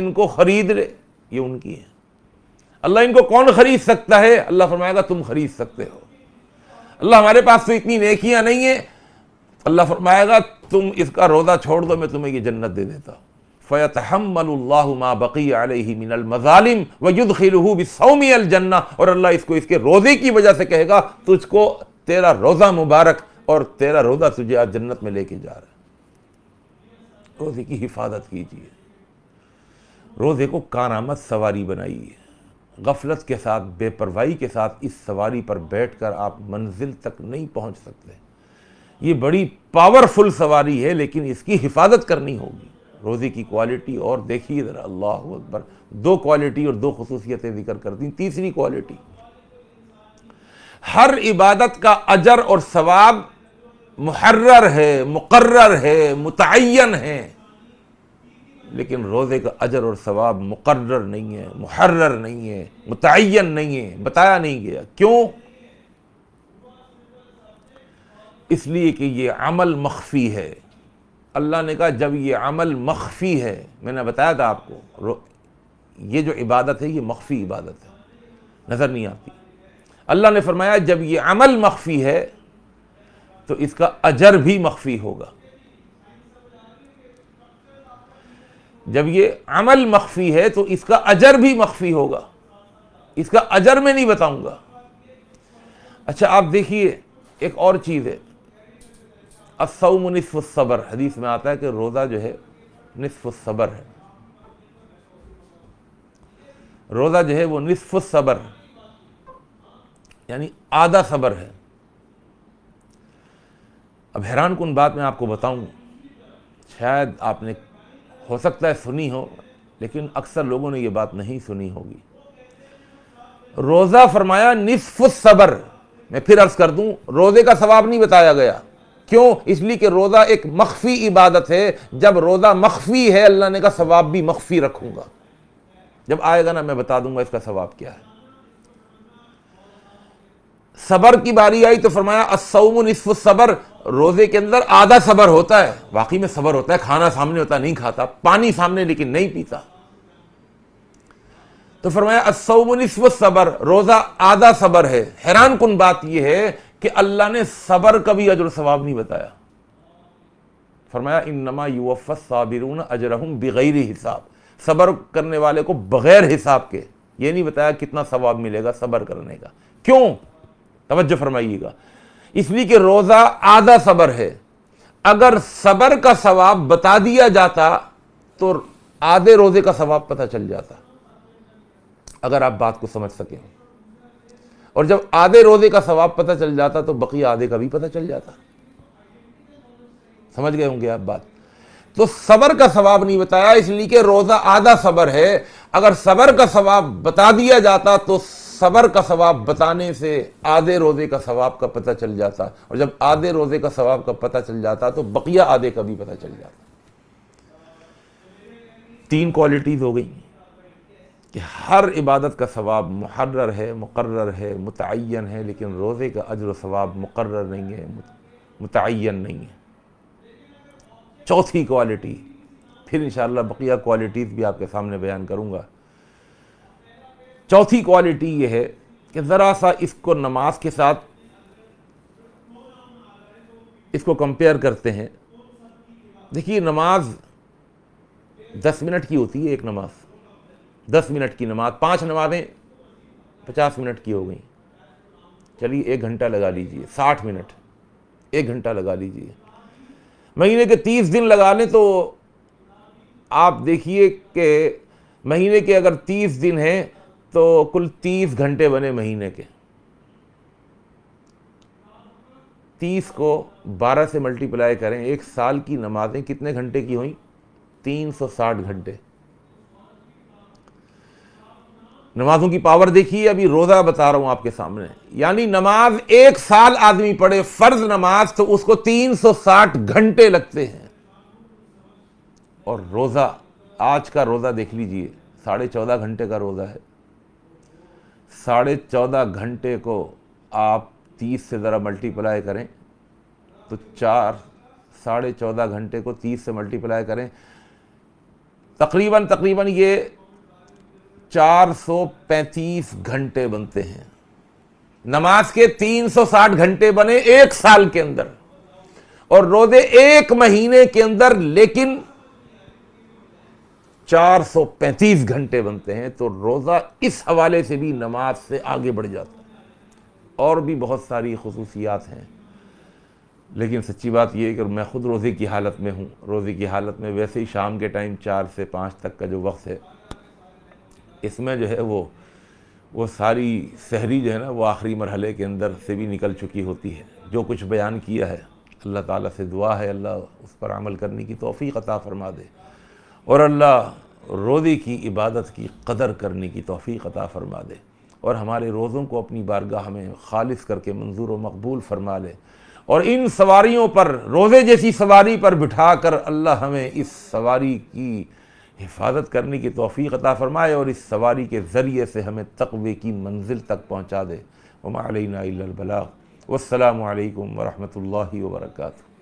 इनको ख़रीद ले ये उनकी है अल्लाह इनको कौन ख़रीद सकता है अल्लाह फरमाएगा तुम ख़रीद सकते हो अल्लाह हमारे पास तो इतनी नेकियां नहीं है अल्लाह फरमाएगा तुम इसका रोज़ा छोड़ दो मैं तुम्हें ये जन्नत दे देता हूँ फ़यतहमल्ला बकी मिनलमजालिम वयुद खिलूबसौमी अलजन्ना और अल्लाह इसको इसके रोज़े की वजह से कहेगा तुझको तेरा रोज़ा मुबारक और तेरा रोज़ा तुझे आज जन्नत में लेके जा रहा है रोज़े की हिफाजत कीजिए रोज़े को कारामत सवारी बनाइए गफलत के साथ बेपरवाही के साथ इस सवारी पर बैठ कर आप मंजिल तक नहीं पहुंच सकते ये बड़ी पावरफुल सवारी है लेकिन इसकी हिफाजत करनी होगी रोज़ी की क्वालिटी और देखिए ज़रा अल्लाह अकबर दो क्वालिटी और दो खसूसियतें जिक्र कर दी तीसरी क्वालिटी हर इबादत का अजर और सवाब मुहर्र है मुकर्र है मुतन है लेकिन रोज़े का अजर और सवाब मुकर्र नहीं है मुहर्र नहीं है मुतन नहीं है बताया नहीं गया क्यों इसलिए कि ये अमल मख्फी है अल्लाह ने कहा जब ये अमल मख्फी है मैंने बताया था आपको ये जो इबादत है ये मख्फी इबादत है नज़र नहीं आती अल्लाह ने फरमाया जब ये अमल मख्फी है तो इसका अजर भी मख्फी होगा जब ये अमल मख्फी है तो इसका अजर भी मख्फी होगा इसका अजर मैं नहीं बताऊंगा अच्छा आप देखिए एक और चीज़ है असौम नसफ़ुलसबर हदीस में आता है कि रोज़ा जो है नसफ़ुलसबर है रोज़ा जो है वो नसफ़ुलसबर यानी आधा सबर है अब हैरान कन बात मैं आपको बताऊं शायद आपने हो सकता है सुनी हो लेकिन अक्सर लोगों ने ये बात नहीं सुनी होगी रोज़ा फरमाया निसफ़ुस मैं फिर अर्ज़ कर दूं रोज़े का सवाब नहीं बताया गया क्यों इसलिए कि रोज़ा एक मख्फी इबादत है जब रोज़ा मख्फी है अल्लाह ने कहा सवाब भी मख्फी रखूंगा जब आएगा ना मैं बता दूंगा इसका सवाब क्या है सबर की बारी आई तो फरमाया सबर रोजे के अंदर आधा सबर होता है वाकई में सबर होता है खाना सामने होता नहीं खाता पानी सामने लेकिन नहीं पीता तो फरमाया सबर रोजा आधा सबर है हैरान कन बात यह है कि अल्लाह ने सबर का भी अजर सवाब नहीं बताया फरमाया इन नमा यूफ़ साबिरून अजरहम बगैर हिसाब सबर करने वाले को बगैर हिसाब के ये नहीं बताया कितना सवाब मिलेगा सबर करने का क्यों तवज्जो फरमाइएगा इसलिए कि रोज़ा आधा सबर है अगर सबर का सवाब बता दिया जाता तो आधे रोज़े का सवाब पता चल जाता अगर आप बात को समझ सकें और जब आधे रोजे का सवाब पता चल जाता तो बकिया आधे का भी पता चल जाता समझ गए होंगे आप बात तो सबर का सवाब नहीं बताया इसलिए कि रोजा आधा सबर है अगर सबर का सवाब बता दिया जाता तो सबर का सवाब बताने से आधे रोजे का सवाब का पता चल जाता और जब आधे रोजे का सवाब का पता चल जाता तो बकिया आधे का भी पता चल जाता तीन क्वालिटीज हो गई कि हर इबादत का सवाब मुहर्र है मुकर है मुतन है लेकिन रोज़े का अजर सवाब मुकर नहीं है मुतन नहीं है चौथी क्वालिटी फिर इन बकिया क्वालिटीज़ भी आपके सामने बयान करूँगा चौथी क्वालिटी ये है कि ज़रा सा इसको नमाज के साथ इसको कंपेयर करते हैं देखिए नमाज दस मिनट की होती है एक नमाज़ दस मिनट की नमाज पांच नमाजें पचास मिनट की हो गई चलिए एक घंटा लगा लीजिए साठ मिनट एक घंटा लगा लीजिए महीने के तीस दिन लगा लें तो आप देखिए कि महीने के अगर तीस दिन हैं तो कुल तीस घंटे बने महीने के तीस को बारह से मल्टीप्लाई करें एक साल की नमाज़ें कितने घंटे की हुई तीन सौ साठ घंटे नमाजों की पावर देखिए अभी रोज़ा बता रहा हूं आपके सामने यानी नमाज एक साल आदमी पढ़े फ़र्ज नमाज तो उसको 360 घंटे लगते हैं और रोज़ा आज का रोज़ा देख लीजिए साढ़े चौदह घंटे का रोज़ा है साढ़े चौदह घंटे को आप तीस से ज़रा मल्टीप्लाई करें तो चार साढ़े चौदह घंटे को तीस से मल्टीप्लाई करें तकरीबन तकरीबन ये 435 घंटे बनते हैं नमाज के 360 घंटे बने एक साल के अंदर और रोजे एक महीने के अंदर लेकिन 435 घंटे बनते हैं तो रोज़ा इस हवाले से भी नमाज से आगे बढ़ जाता है और भी बहुत सारी खसूसियात हैं लेकिन सच्ची बात यह है कि मैं ख़ुद रोज़े की हालत में हूं रोज़े की हालत में वैसे ही शाम के टाइम चार से पांच तक का जो वक्त है इसमें जो है वो वो सारी सहरी जो है ना वो आखिरी मरहले के अंदर से भी निकल चुकी होती है जो कुछ बयान किया है अल्लाह ताला से दुआ है अल्लाह उस पर अमल करने की तोफ़ी अता फरमा दे और अल्लाह रोज़े की इबादत की कदर करने की तोफ़ी अता फरमा दे और हमारे रोज़ों को अपनी बारगाह में खालिस करके मंजूर व मकबूल फरमा ले और इन सवारियों पर रोज़े जैसी सवारी पर बिठा कर अल्लाह हमें इस सवारी की हिफाजत करने की तोफ़ी अता फ़रमाए और इस सवारी के ज़रिए से हमें तकवे की मंजिल तक पहुँचा दे वमालबलाग वालकम वरहमल वर्का